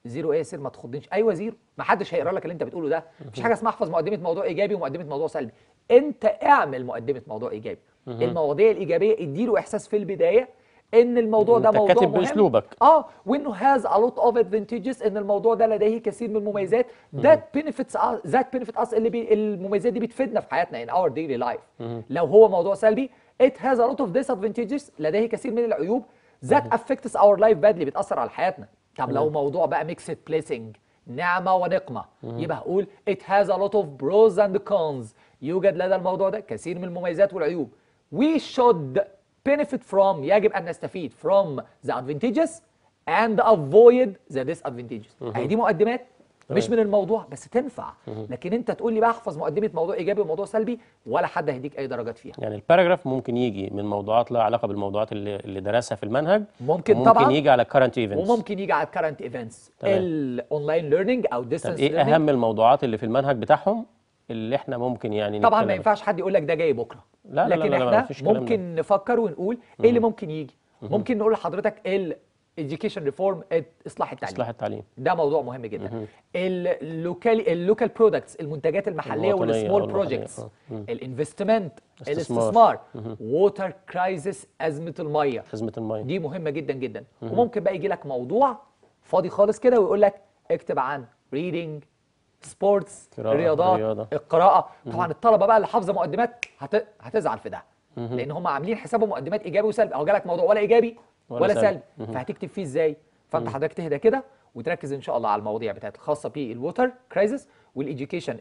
زيرو ايه يا سير ما تخضنيش ايوه زيرو ما حدش هيقرا لك اللي انت بتقوله ده مفيش حاجه اسمها احفظ مقدمه موضوع ايجابي ومقدمه موضوع سلبي انت اعمل مقدمه موضوع ايجابي المواضيع الايجابيه اديله احساس في البدايه ان الموضوع ده موضوع كاتب باسلوبك اه وانه هاز ا لوت اوف ادفانتجز ان الموضوع ده لديه كثير من المميزات ذات بينفيتس ذات بينفيت اس اللي بي المميزات دي بتفيدنا في حياتنا ان اور ديلي لايف لو هو موضوع سلبي ات هاز ا لوت اوف ديس ادفانتجز لديه كثير من العيوب ذات افكتس اور لايف بادلي بتاثر على حياتنا طب لو موضوع بقى ميكسد بليسنج نعمه ونقمه مم. يبقى هقول ات هاز ا لوت اوف بروز اند كونز يوجد لدى الموضوع ده كثير من المميزات والعيوب وي شود benefit from يجب ان نستفيد from the advantages and avoid the disadvantages هي دي مقدمات مش طيب. من الموضوع بس تنفع لكن انت تقول لي بقى احفظ مقدمه موضوع ايجابي وموضوع سلبي ولا حد هيديك اي درجات فيها يعني الباراجراف ممكن يجي من موضوعات لها علاقه بالموضوعات اللي, اللي درسها في المنهج ممكن طبعا ممكن يجي على الكرنت ايفنتس وممكن يجي على الكرنت ايفنتس الاونلاين ليرنينج او ديستنس ايه اهم الموضوعات اللي في المنهج بتاعهم اللي احنا ممكن يعني طبعا ما ينفعش حد يقول لك ده جاي بكره لا لكن لا لا لا احنا ممكن نفكر ونقول ايه اللي ممكن يجي ممكن نقول لحضرتك ال education reform اصلاح التعليم اصلاح التعليم ده موضوع مهم جدا اللوكال اللوكال برودكتس المنتجات المحليه والسمول بروجكتس آه. الانفستمنت الاستثمار ووتر كرايسيس ازمه الميه ازمه الميه دي مهمه جدا جدا مه. وممكن بقى يجي لك موضوع فاضي خالص كده ويقول لك اكتب عن ريدنج سبورتس رياضات القراءه طبعا الطلبه بقى اللي حافظه مقدمات هت... هتزعل في ده لان هم عاملين حسابهم مقدمات ايجابي وسلبي او جالك موضوع ولا ايجابي ولا, ولا سلبي فهتكتب فيه ازاي فانت حضرتك تهدى كده وتركز ان شاء الله على المواضيع بتاعت الخاصه بالووتر كرايزس والايديوكيشن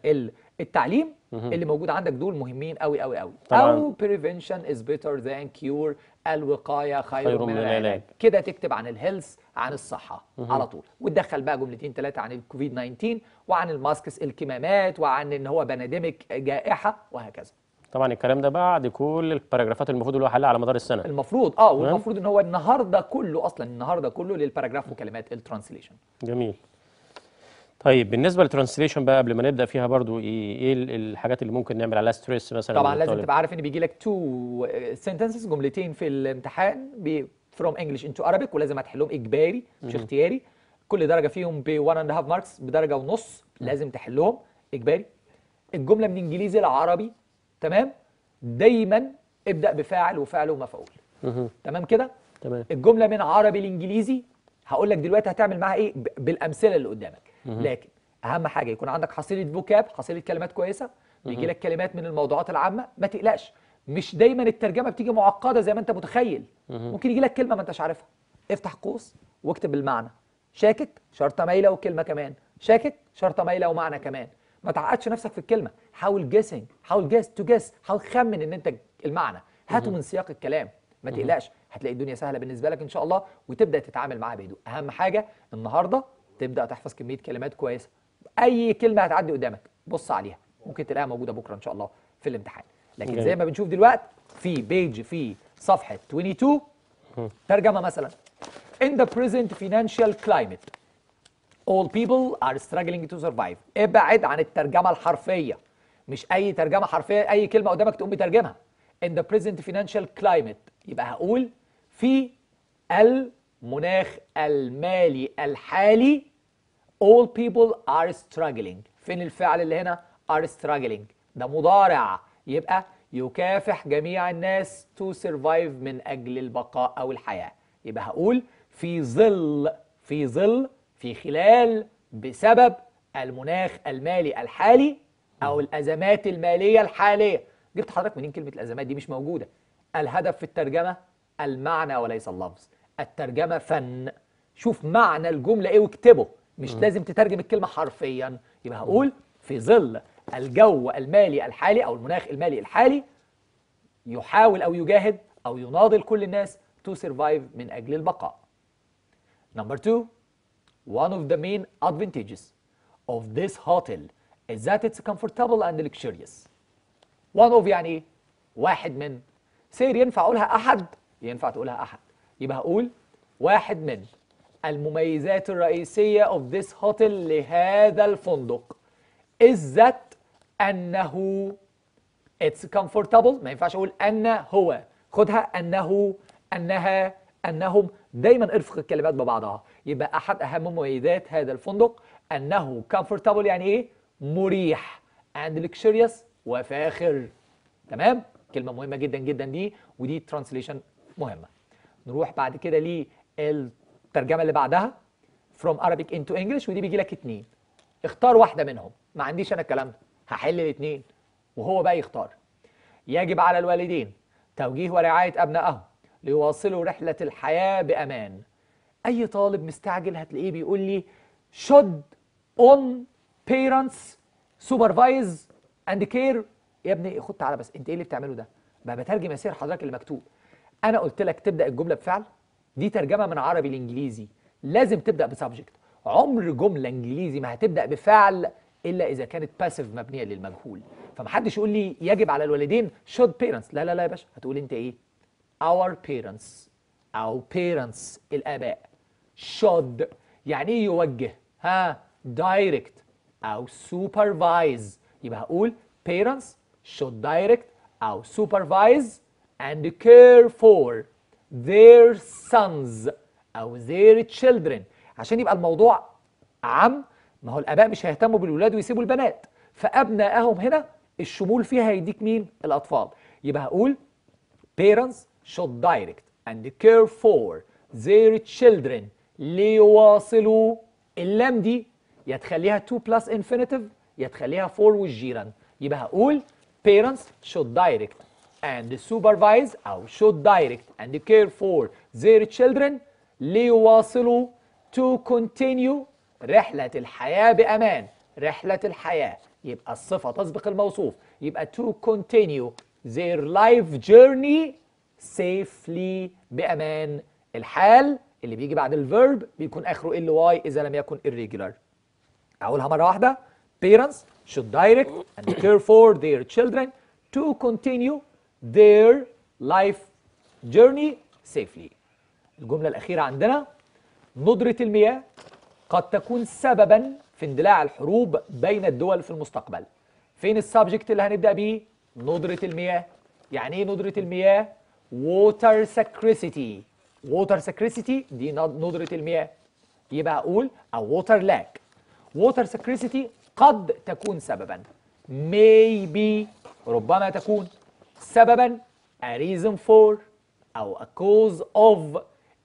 التعليم اللي موجود عندك دول مهمين قوي قوي قوي طبعا او بريفنشن از بيتر ذان كيور الوقايه خير, خير من العلاج كده تكتب عن الهيلث عن الصحه مه. على طول وتدخل بقى جملتين ثلاثه عن الكوفيد 19 وعن الماسكس الكمامات وعن ان هو بانديميك جائحه وهكذا طبعا الكلام ده بعد كل الباراجرافات المفروض اللي هو حلها على مدار السنه المفروض اه والمفروض ان هو النهارده كله اصلا النهارده كله للباراجراف وكلمات الترانسليشن جميل طيب بالنسبه للترانسليشن بقى قبل ما نبدا فيها برضو ايه, إيه الحاجات اللي ممكن نعمل عليها ستريس مثلا طبعا لازم تبقى عارف ان بيجي لك تو سنتنسز آه، جملتين في الامتحان فروم انجلش انتو ارابيك ولازم هتحلهم اجباري مش اختياري كل درجه فيهم ب 1 اند هاف ماركس بدرجه ونص لازم تحلهم اجباري الجمله من انجليزي لعربي تمام دايما ابدا بفاعل وفعل ومفعول تمام كده تمام الجمله من عربي لانجليزي هقول لك دلوقتي هتعمل معاها ايه بالامثله اللي قدامك لكن اهم حاجه يكون عندك حصيله فوكاب حصيله كلمات كويسه بيجي لك كلمات من الموضوعات العامه ما تقلقش مش دايما الترجمه بتيجي معقده زي ما انت متخيل ممكن يجي لك كلمه ما انتش عارفها افتح قوس واكتب المعنى شاكك شرطه مايله وكلمه كمان شاكك شرطه مايله ومعنى كمان ما تعقدش نفسك في الكلمه حاول جيسنج حاول جيس تو جيس حاول خمن ان انت المعنى هاته من سياق الكلام ما تقلقش هتلاقي الدنيا سهله بالنسبه لك ان شاء الله وتبدا تتعامل معاها بهدوء اهم حاجه النهارده تبدا تحفظ كميه كلمات كويسه اي كلمه هتعدي قدامك بص عليها ممكن تلاقيها موجوده بكره ان شاء الله في الامتحان لكن زي ما بنشوف دلوقتي في بيج في صفحه 22 ترجمه مثلا in the present financial climate all people are struggling to survive ابعد عن الترجمه الحرفيه مش اي ترجمه حرفيه اي كلمه قدامك تقوم بترجمها in the present financial climate يبقى هقول في المناخ المالي الحالي all people are struggling فين الفعل اللي هنا are struggling ده مضارع يبقى يكافح جميع الناس to survive من اجل البقاء او الحياه يبقى هقول في ظل في ظل في خلال بسبب المناخ المالي الحالي أو الأزمات المالية الحالية جبت حضرتك منين كلمة الأزمات دي مش موجودة الهدف في الترجمة المعنى وليس اللفظ الترجمة فن شوف معنى الجملة إيه واكتبه مش لازم تترجم الكلمة حرفيا يبقى هقول في ظل الجو المالي الحالي أو المناخ المالي الحالي يحاول أو يجاهد أو يناضل كل الناس تو سرفايف من أجل البقاء. نمبر 2 One of the main advantages of this hotel is that it's comfortable and luxurious. One of يعني ايه؟ واحد من. سير ينفع أقولها أحد؟ ينفع تقولها أحد. يبقى هقول واحد من المميزات الرئيسية of this hotel لهذا الفندق is that أنه it's comfortable ما ينفعش أقول أن هو خدها أنه أنها أنهم دايما ارفق الكلمات ببعضها يبقى احد اهم مميزات هذا الفندق انه كومفورتابل يعني ايه مريح اند لكشريوس وفاخر تمام كلمه مهمه جدا جدا دي ودي ترانسليشن مهمه نروح بعد كده للترجمه اللي بعدها from Arabic into English ودي بيجي لك اتنين اختار واحده منهم ما عنديش انا الكلام ده هحل الاتنين وهو بقى يختار يجب على الوالدين توجيه ورعايه ابنائهم ليواصلوا رحلة الحياة بأمان أي طالب مستعجل هتلاقيه بيقول لي should on parents supervise and care يا ابني خد تعالى بس انت ايه اللي بتعمله ده بقى بترجم يا سير حضرتك اللي مكتوب انا قلت لك تبدا الجمله بفعل دي ترجمه من عربي لانجليزي لازم تبدا بسبجكت عمر جمله انجليزي ما هتبدا بفعل الا اذا كانت باسيف مبنيه للمجهول فمحدش يقول لي يجب على الوالدين should parents لا لا لا يا باشا هتقول انت ايه our parents أو parents الآباء should يعني إيه يوجه ها direct أو supervise يبقى هقول parents should direct أو supervise and care for their sons أو their children عشان يبقى الموضوع عام ما هو الآباء مش هيهتموا بالولاد ويسيبوا البنات فأبنائهم هنا الشمول فيها هيديك مين؟ الأطفال يبقى هقول parents should direct and care for their children ليواصلوا اللام دي يا تخليها to plus infinitive يا تخليها for والجيران يبقى هقول parents should direct and supervise أو should direct and care for their children ليواصلوا to continue رحلة الحياة بأمان رحلة الحياة يبقى الصفة تسبق الموصوف يبقى to continue their life journey safely بامان الحال اللي بيجي بعد الفيرب بيكون اخره ال واي اذا لم يكن irregular اقولها مره واحده parents should direct and care for their children to continue their life journey safely الجمله الاخيره عندنا ندره المياه قد تكون سببا في اندلاع الحروب بين الدول في المستقبل فين السبجكت اللي هنبدا بيه ندره المياه يعني ايه ندره المياه water scarcity water scarcity دي ندرة المياه يبقى أقول أو water lack water scarcity قد تكون سببا maybe ربما تكون سببا a reason for أو a cause of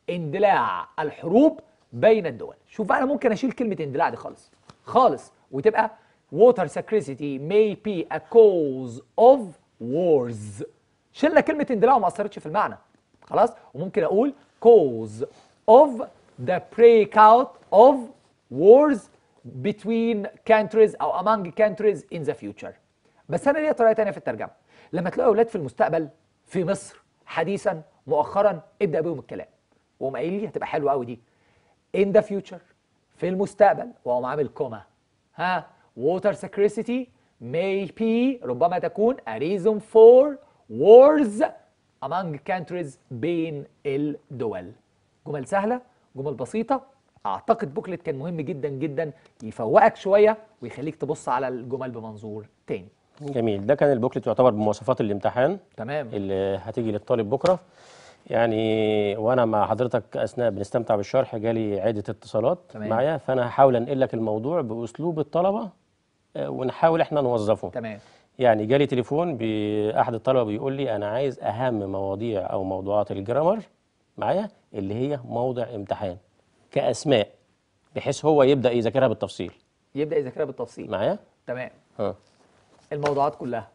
اندلاع الحروب بين الدول شوف أنا ممكن أشيل كلمة اندلاع دي خالص خالص وتبقى water scarcity may be a cause of wars شلنا كلمه اندلاع وما اثرتش في المعنى خلاص وممكن اقول cause of the break out of wars between countries او among countries in the future بس انا ليا طريقه ثانيه في الترجمه لما تلاقي اولاد في المستقبل في مصر حديثا مؤخرا ابدا بيهم الكلام وقوم قايل لي هتبقى حلوه قوي دي in the future في المستقبل واقوم عامل كوما ها water scarcity may be ربما تكون a reason for wars among countries بين الدول جمل سهلة جمل بسيطة أعتقد بوكلت كان مهم جدا جدا يفوقك شوية ويخليك تبص على الجمل بمنظور تاني جميل ده كان البوكلت يعتبر بمواصفات الامتحان تمام اللي هتيجي للطالب بكرة يعني وانا مع حضرتك اثناء بنستمتع بالشرح جالي عده اتصالات تمام. معايا فانا هحاول انقل لك الموضوع باسلوب الطلبه آه، ونحاول احنا نوظفه تمام يعني جالي تليفون باحد الطلبه بيقول لي انا عايز اهم مواضيع او موضوعات الجرامر معايا اللي هي موضع امتحان كاسماء بحيث هو يبدا يذاكرها بالتفصيل يبدا يذاكرها بالتفصيل معايا تمام ها. الموضوعات كلها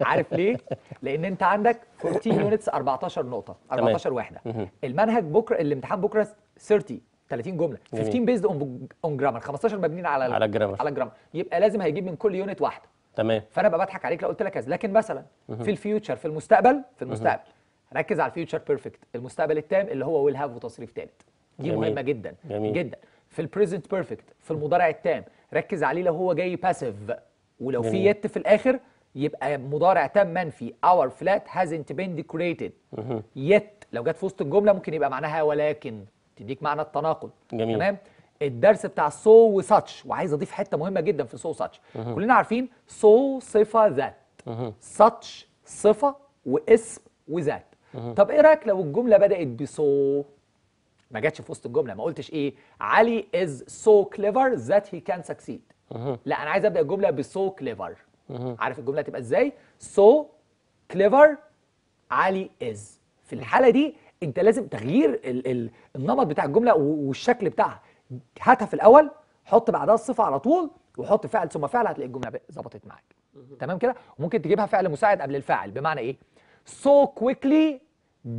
عارف ليه؟ لان انت عندك 14 يونتس 14 نقطه 14 تمام. وحده المنهج بكره الامتحان بكره 30 30 جمله 15 بيزد اون جرامر 15 مبنيين على على الجرامر على الجرامر يبقى لازم هيجيب من كل يونت واحده تمام فانا ببقى بضحك عليك لو قلت لك لكن مثلا في الفيوتشر في المستقبل في المستقبل ركز على الفيوتشر بيرفكت المستقبل التام اللي هو ويل هاف وتصريف ثالث دي جميل. مهمه جدا جميل. جدا في البريزنت بيرفكت في المضارع التام ركز عليه لو هو جاي باسيف ولو جميل. في يت في الاخر يبقى مضارع تام منفي اور فلات هازنت بين ديكوريتد يت لو جت في وسط الجمله ممكن يبقى معناها ولكن تديك معنى التناقض جميل. تمام الدرس بتاع سو وساتش وعايز اضيف حته مهمه جدا في سو ساتش كلنا عارفين سو صفه ذات ساتش صفه واسم وذات طب ايه رايك لو الجمله بدات بسو ما جاتش في وسط الجمله ما قلتش ايه علي از سو كليفر ذات هي كان سكسيد لا انا عايز ابدا الجمله بسو كليفر عارف الجمله هتبقى ازاي سو كليفر علي از في الحاله دي انت لازم تغيير ال ال النمط بتاع الجمله والشكل بتاعها هاتها في الاول حط بعدها الصفه على طول وحط فعل ثم فعل هتلاقي الجمله ظبطت معاك تمام كده وممكن تجيبها فعل مساعد قبل الفاعل بمعنى ايه so quickly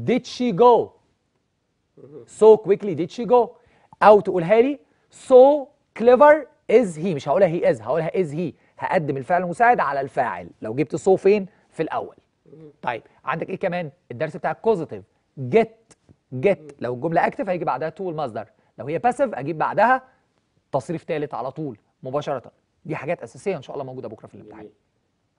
did she go so quickly did she go او تقولها لي so clever is he مش هقولها he is هقولها is he هقدم الفعل المساعد على الفاعل لو جبت so فين في الاول طيب عندك ايه كمان الدرس بتاع الكوزيتيف get get لو الجمله اكتف هيجي بعدها to المصدر لو هي باسيف اجيب بعدها تصريف ثالث على طول مباشره دي حاجات اساسيه ان شاء الله موجوده بكره في يعني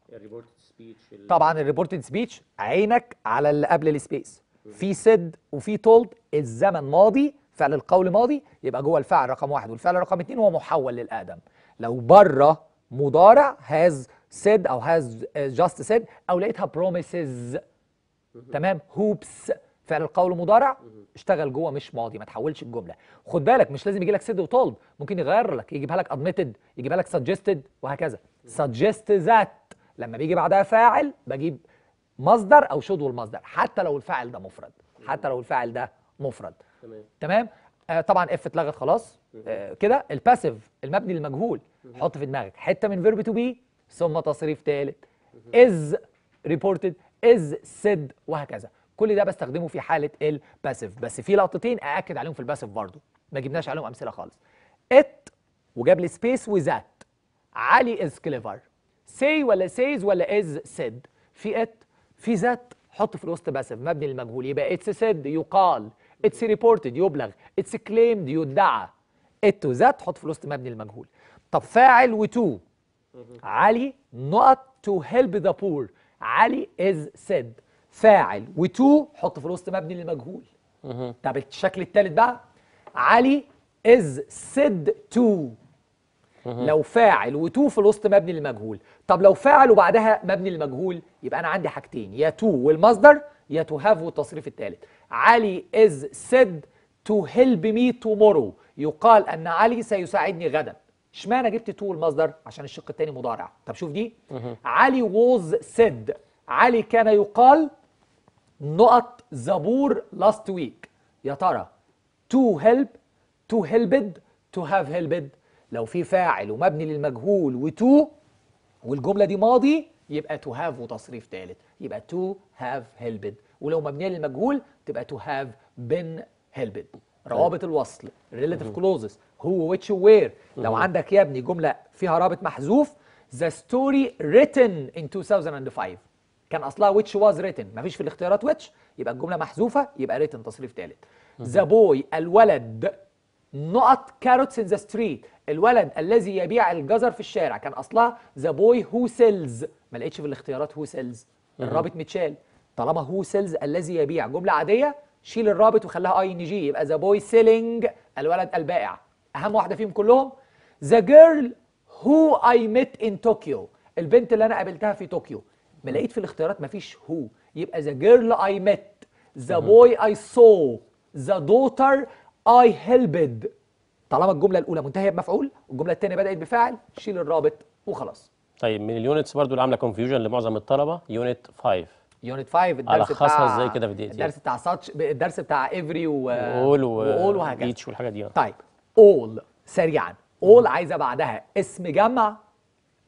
الامتحان طبعا الريبورتد سبيتش عينك على اللي قبل السبيس في سد وفي تولد الزمن ماضي فعل القول ماضي يبقى جوه الفعل رقم واحد والفعل رقم اتنين هو محول للادم لو بره مضارع هاز سيد او هاز جاست سيد او لقيتها بروميسز تمام هوبس فعل القول مضارع اشتغل جوه مش ماضي ما تحولش الجمله خد بالك مش لازم يجي لك سد وطالب ممكن يغير لك يجيبها لك ادميتد يجيبها لك سجستد وهكذا سجست ذات لما بيجي بعدها فاعل بجيب مصدر او شد المصدر حتى لو الفاعل ده مفرد حتى لو الفاعل ده مفرد تمام تمام آه طبعا اف اتلغت خلاص آه كده الباسيف المبني للمجهول حط في دماغك حته من فيرب تو بي ثم تصريف ثالث از ريبورتد از سيد وهكذا كل ده بستخدمه في حاله الباسيف بس في لقطتين ااكد عليهم في الباسيف برضو ما جبناش عليهم امثله خالص ات وجاب لي سبيس وذات علي از كليفر سي ولا سيز ولا از سيد في ات في ذات حط في الوسط باسيف مبني للمجهول يبقى اتس سيد يقال اتس ريبورتد يبلغ اتس كليمد يدعى ات وذات حط في الوسط مبني للمجهول طب فاعل وتو علي نوت تو هيلب ذا بور علي إز سيد فاعل وتو حط في الوسط مبني للمجهول طب الشكل الثالث بقى علي از سد تو لو فاعل وتو في الوسط مبني للمجهول طب لو فاعل وبعدها مبني للمجهول يبقى انا عندي حاجتين يا تو والمصدر يا تو هاف والتصريف الثالث علي از سيد تو هيلب مي تومورو يقال ان علي سيساعدني غدا اشمعنى جبت تو المصدر عشان الشق الثاني مضارع طب شوف دي علي ووز سيد علي كان يقال نقط زبور last week يا ترى to help to helped to have helped لو في فاعل ومبني للمجهول وتو والجملة دي ماضي يبقى to have وتصريف ثالث يبقى to have helped ولو مبنية للمجهول تبقى to have been helped روابط طيب. الوصل relative clauses who which where لو عندك يا ابني جملة فيها رابط محذوف the story written in 2005 كان اصلها which was written مفيش في الاختيارات which يبقى الجمله محذوفه يبقى written تصريف ثالث ذا بوي الولد نقط كاروتس ان ذا ستريت الولد الذي يبيع الجزر في الشارع كان اصلها ذا بوي هو سيلز ما لقيتش في الاختيارات هو سيلز الرابط متشال طالما هو سيلز الذي يبيع جمله عاديه شيل الرابط وخليها اي ان جي يبقى ذا بوي سيلينج الولد البائع اهم واحده فيهم كلهم ذا جيرل هو اي ميت ان طوكيو البنت اللي انا قابلتها في طوكيو ما لقيت في الاختيارات مفيش هو يبقى ذا جيرل اي مت ذا بوي اي سو ذا دوتر اي هيلبد طالما الجمله الاولى منتهيه بمفعول والجمله الثانيه بدات بفعل شيل الرابط وخلاص طيب من اليونتس برضو اللي عامله كونفيوجن لمعظم الطلبه يونت 5 يونت 5 الدرس بتاع ازاي كده في دقيقتين الدرس بتاع ساتش الدرس بتاع افري و... اول و... واول وهكذا بيتش والحاجات دي آه. طيب اول سريعا اول عايزه بعدها اسم جمع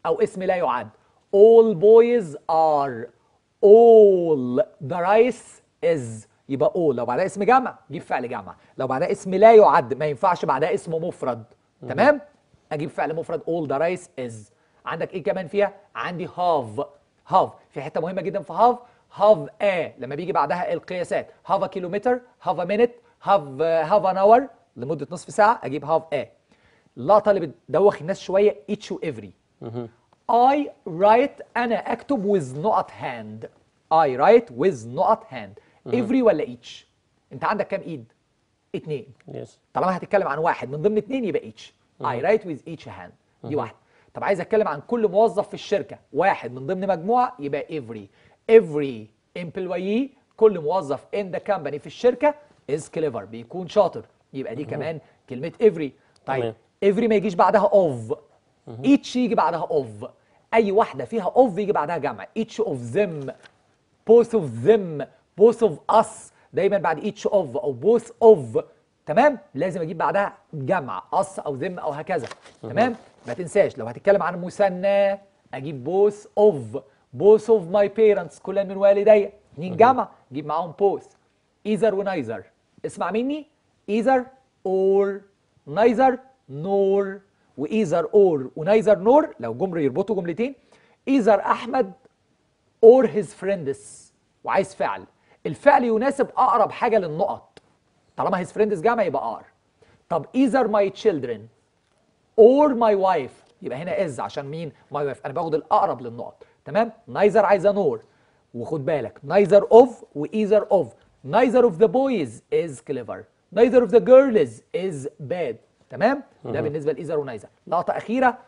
او اسم لا يعد all boys are all the rice is يبقى all لو بعدها اسم جمع جيب فعل جمع لو بعدها اسم لا يعد ما ينفعش بعدها اسم مفرد تمام اجيب فعل مفرد all the rice is عندك ايه كمان فيها عندي have have في حته مهمه جدا في have have a لما بيجي بعدها القياسات have a kilometer have a minute have half have an hour لمده نصف ساعه اجيب have a اللقطه اللي بتدوخ الناس شويه each و every I write أنا أكتب with نقط hand I write with نقط hand every ولا each أنت عندك كام إيد؟ اتنين yes. طالما هتتكلم عن واحد من ضمن اتنين يبقى each I write with each hand دي واحدة طب عايز أتكلم عن كل موظف في الشركة واحد من ضمن مجموعة يبقى every every employee كل موظف in the company في الشركة is clever بيكون شاطر يبقى دي كمان كلمة every طيب every ما يجيش بعدها of each يجي بعدها of اي واحده فيها اوف يجي بعدها جمع each of them both of them both of us دايما بعد each of او both of تمام لازم اجيب بعدها جمع us او them او هكذا تمام ما تنساش لو هتتكلم عن مثنى اجيب both of both of my parents كل من والدي اتنين جمع جيب معاهم both either ونيذر اسمع مني either or neither nor وايذر اور ونايذر نور لو جمر يربطوا جملتين ايذر احمد اور هيز فريندز وعايز فعل الفعل يناسب اقرب حاجه للنقط طالما هيز فريندز جمع يبقى ار طب ايذر ماي تشيلدرن اور ماي وايف يبقى هنا از عشان مين ماي وايف انا باخد الاقرب للنقط تمام نايذر عايزه نور وخد بالك نايذر اوف وايذر اوف neither اوف ذا بويز از كليفر neither اوف ذا جيرلز از باد تمام ده بالنسبه لايزر ونايزر لقطه اخيره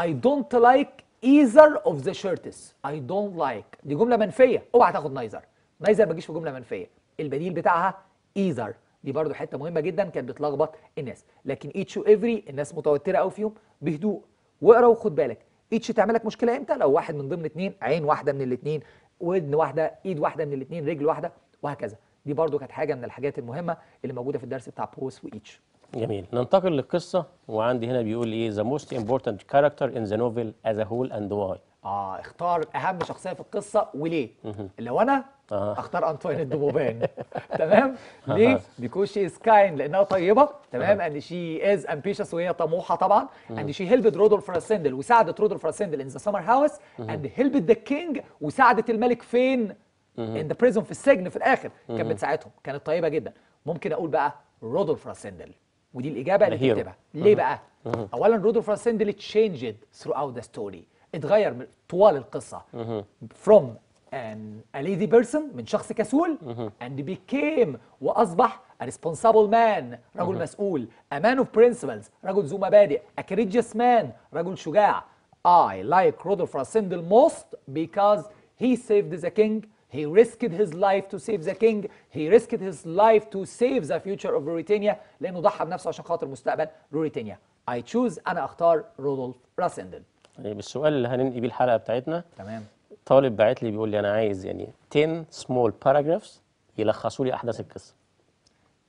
اي دونت لايك ايزر اوف ذا شيرتس اي دونت لايك دي جمله منفيه اوعى تاخد نايزر نايزر ما تجيش في جمله منفيه البديل بتاعها ايزر دي برضو حته مهمه جدا كانت بتلخبط الناس لكن ايتش وايفري الناس متوتره قوي فيهم بهدوء واقرا وخد بالك ايتش تعمل لك مشكله امتى لو واحد من ضمن اتنين عين واحده من الاتنين ودن واحده ايد واحده من الاتنين رجل واحده وهكذا دي برضو كانت حاجه من الحاجات المهمه اللي موجوده في الدرس بتاع بوس وايتش جميل ننتقل للقصه وعندي هنا بيقول ايه ذا موست امبورتنت كاركتر ان ذا نوفل از ا هول اند واي اه اختار اهم شخصيه في القصه وليه لو انا آه. اختار انطوان الدبوبان تمام ليه بيكون شي از لانها طيبه تمام ان شي از امبيشس وهي طموحه طبعا ان شي هيلبت رودولف راسندل وساعدت رودولف راسندل ان ذا سمر هاوس ان هيلبت ذا كينج وساعدت الملك فين ان ذا بريزون في السجن في الاخر كانت بتساعدهم كانت طيبه جدا ممكن اقول بقى رودولف راسندل ودي الاجابه اللي بتكتبها ليه بقى اولا رودولف راسندل تشينجد ثرو اوت ذا ستوري اتغير طوال القصه فروم ان a بيرسون person من شخص كسول and became واصبح a responsible man رجل مسؤول a man of principles رجل ذو مبادئ a courageous man رجل شجاع I like Rodolf Rassendel most because he saved the king He risked his life to save the king. He risked his life to save the future of Ruritania لأنه ضحى بنفسه عشان خاطر مستقبل روريتانيا. I choose أنا أختار رودولف راسندل. طيب السؤال اللي هننقي بيه الحلقة بتاعتنا تمام طالب باعت لي بيقول لي أنا عايز يعني 10 small paragraphs يلخصوا لي أحداث القصة.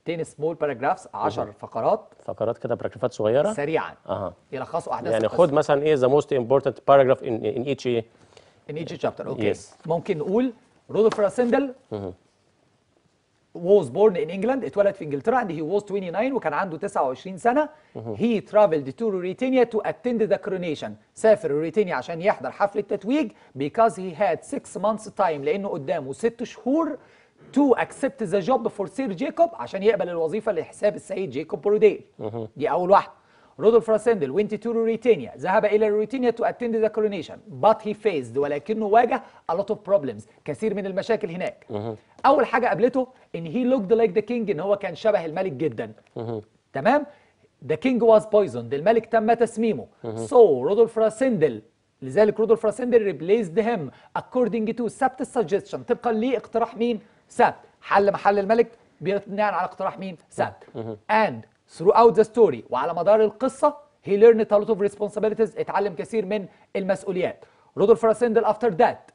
10 small paragraphs 10 فقرات فقرات كده باراجرافات صغيره سريعا اها يلخصوا احداث يعني خد مثلا ايه ذا موست امبورتنت باراجراف ان ان ايتش ايه ان ايتش شابتر اوكي ممكن نقول رودولف راسندل was born in England اتولد في انجلترا and he was 29 وكان عنده 29 سنه he traveled to Ruritania to attend the coronation سافر روريتانيا عشان يحضر حفل التتويج because he had 6 months time لانه قدامه 6 شهور to accept the job for Sir Jacob عشان يقبل الوظيفه لحساب السيد جيكوب بروديل دي اول واحده رودولف راسندل وينت تو Ruritania ذهب إلى روتينيا to attend the coronation but he faced ولكنه واجه a lot of problems كثير من المشاكل هناك أول حاجة قابلته إن هي لوكد لايك ذا كينج إن هو كان شبه الملك جدا تمام ذا كينج واز بويزند الملك تم تسميمه سو رودولف راسندل لذلك رودولف راسندل replaced هيم اكوردنج تو سبت سجستشن طبقا لاقتراح مين؟ سبت حل محل الملك بناء على اقتراح مين؟ سبت اند throughout the story وعلى مدار القصة he learned a lot of responsibilities اتعلم كثير من المسؤوليات رودولف راسندل after that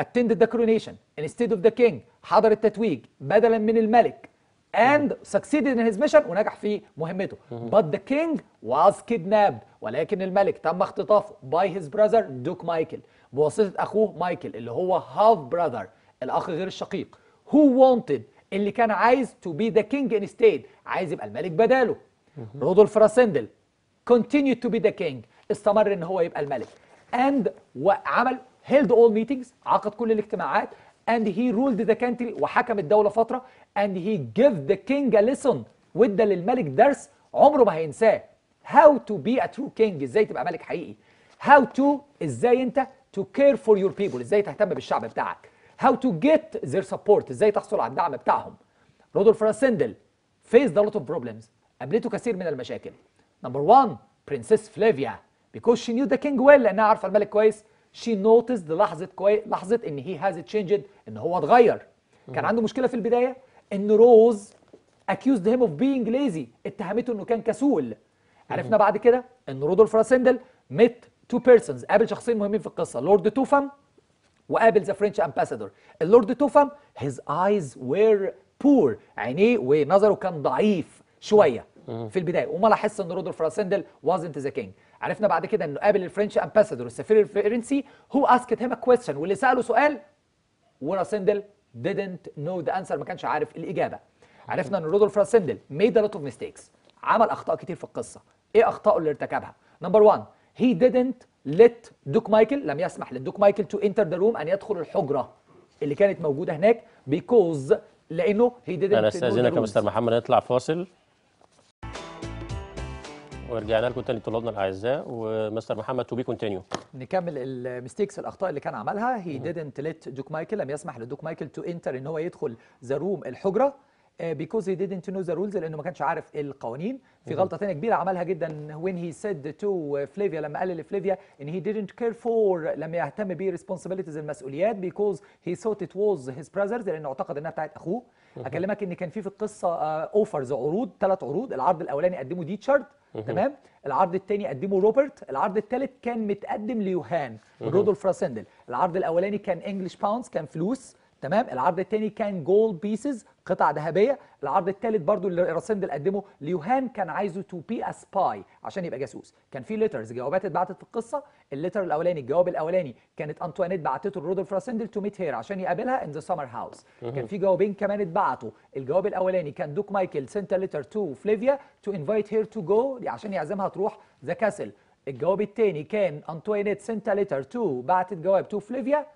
attended the coronation instead of the king حضر التتويج بدلا من الملك and succeeded in his mission ونجح في مهمته but the king was kidnapped ولكن الملك تم اختطافه by his brother دوك مايكل بواسطة أخوه مايكل اللي هو half brother الأخ غير الشقيق who wanted اللي كان عايز تو بي ذا كينج انستيد عايز يبقى الملك بداله رودولف راسندل كونتينيو تو بي ذا كينج استمر ان هو يبقى الملك اند وعمل هيلد اول ميتينجز عقد كل الاجتماعات اند هي رولد ذا كانتري وحكم الدولة فترة اند هي جيف ذا كينج ا ليسون وادى للملك درس عمره ما هينساه هاو تو بي ا ترو كينج ازاي تبقى ملك حقيقي هاو تو ازاي انت to care for your people ازاي تهتم بالشعب بتاعك how to get their support ازاي تحصل على الدعم بتاعهم رودولف راسندل faced a lot of problems قابلته كثير من المشاكل نمبر 1 برنسيس فليفيا because she knew the king well لانها عارفه الملك كويس she noticed لحظه كوي... لحظه ان he has changed ان هو اتغير كان عنده مشكله في البدايه ان روز accused him of being lazy اتهمته انه كان كسول عرفنا بعد كده ان رودولف راسندل met two persons قابل شخصين مهمين في القصه لورد توفم وقابل ذا فرنش امباسادور اللورد توفم هيز ايز وير بور عينيه ونظره كان ضعيف شويه في البدايه وما لاحظش ان رودولف راسندل وازنت ذا كينج عرفنا بعد كده انه قابل الفرنش امباسادور السفير الفرنسي هو اسكت هيم كويستشن واللي ساله سؤال وراسندل didn't know the answer ما كانش عارف الاجابه عرفنا ان رودولف راسندل ميد ا لوت اوف ميستيكس عمل اخطاء كتير في القصه ايه اخطائه اللي ارتكبها نمبر 1 he didn't let دوك مايكل لم يسمح للدوك مايكل تو انتر ذا روم ان يدخل الحجره اللي كانت موجوده هناك بيكوز لانه هي ديدنت انا استاذنك يا مستر محمد نطلع فاصل ورجعنا لكم تاني طلابنا الاعزاء ومستر محمد تو بي كونتينيو نكمل المستيكس الاخطاء اللي كان عملها هي ديدنت ليت دوك مايكل لم يسمح لدوك مايكل تو انتر ان هو يدخل ذا روم الحجره آه، because he didn't know the rules لانه ما كانش عارف القوانين في غلطه ثانيه كبيره عملها جدا when he said to فليفيا لما قال لفليفيا ان he didn't care for لم يهتم بيه responsibilities المسؤوليات because he thought it was his brothers لانه اعتقد انها بتاعت اخوه اكلمك ان كان في في القصه اوفرز آه، عروض ثلاث عروض العرض الاولاني قدمه ديتشارد تمام العرض الثاني قدمه روبرت العرض الثالث كان متقدم ليوهان رودولف راسندل العرض الاولاني كان انجلش باوندز كان فلوس تمام العرض الثاني كان جولد بيسز قطع ذهبيه العرض الثالث برضو اللي راسندل قدمه ليوهان كان عايزه تو بي ا سباي عشان يبقى جاسوس كان في ليترز جوابات اتبعتت في القصه الليتر الاولاني الجواب الاولاني كانت انطوانيت بعتته لرودولف راسندل تو ميت هير عشان يقابلها ان ذا سمر هاوس كان في جوابين كمان اتبعتوا الجواب الاولاني كان دوك مايكل سنت ليتر تو فليفيا تو انفايت هير تو جو عشان يعزمها تروح ذا كاسل الجواب الثاني كان انطوانيت سنت ليتر تو بعتت جواب تو فليفيا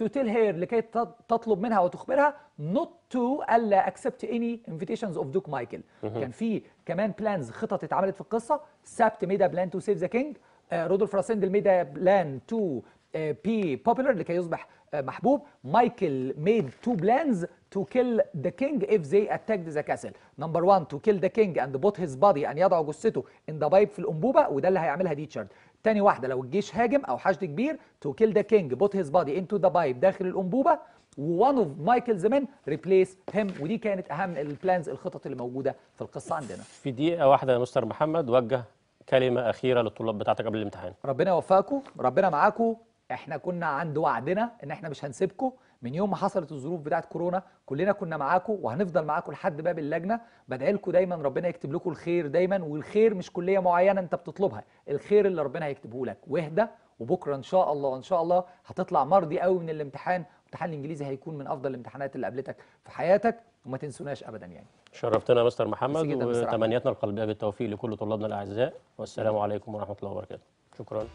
to tell her لكي تطلب منها وتخبرها not to الا accept any invitations of Duke Michael كان في كمان بلانز خطط اتعملت في القصه سابت ميدا بلان تو سيف ذا كينج رودولف راسندل ميدا بلان تو بي بوبولار لكي يصبح آه، محبوب مايكل ميد تو بلانز to kill the king if they attacked the castle number one to kill the king and put his body أن يضع جثته in the pipe في الأنبوبة وده اللي هيعملها ديتشارد تاني واحده لو الجيش هاجم او حشد كبير تو كيل ذا كينج بوت هيز بادي انتو ذا بايب داخل الانبوبه وون اوف مايكلز مان ريبليس هيم ودي كانت اهم البلانز الخطط اللي موجوده في القصه عندنا في دقيقه واحده يا مستر محمد وجه كلمه اخيره للطلاب بتاعتك قبل الامتحان ربنا يوفقكم ربنا معاكم احنا كنا عند وعدنا ان احنا مش هنسيبكم من يوم ما حصلت الظروف بتاعت كورونا كلنا كنا معاكم وهنفضل معاكم لحد باب اللجنه بدعي لكم دايما ربنا يكتب لكم الخير دايما والخير مش كليه معينه انت بتطلبها الخير اللي ربنا هيكتبه لك واهدى وبكره ان شاء الله ان شاء الله هتطلع مرضي قوي من الامتحان امتحان الانجليزي هيكون من افضل الامتحانات اللي قابلتك في حياتك وما تنسوناش ابدا يعني شرفتنا يا مستر محمد وتمنياتنا القلبيه بالتوفيق لكل طلابنا الاعزاء والسلام عليكم ورحمه الله وبركاته شكرا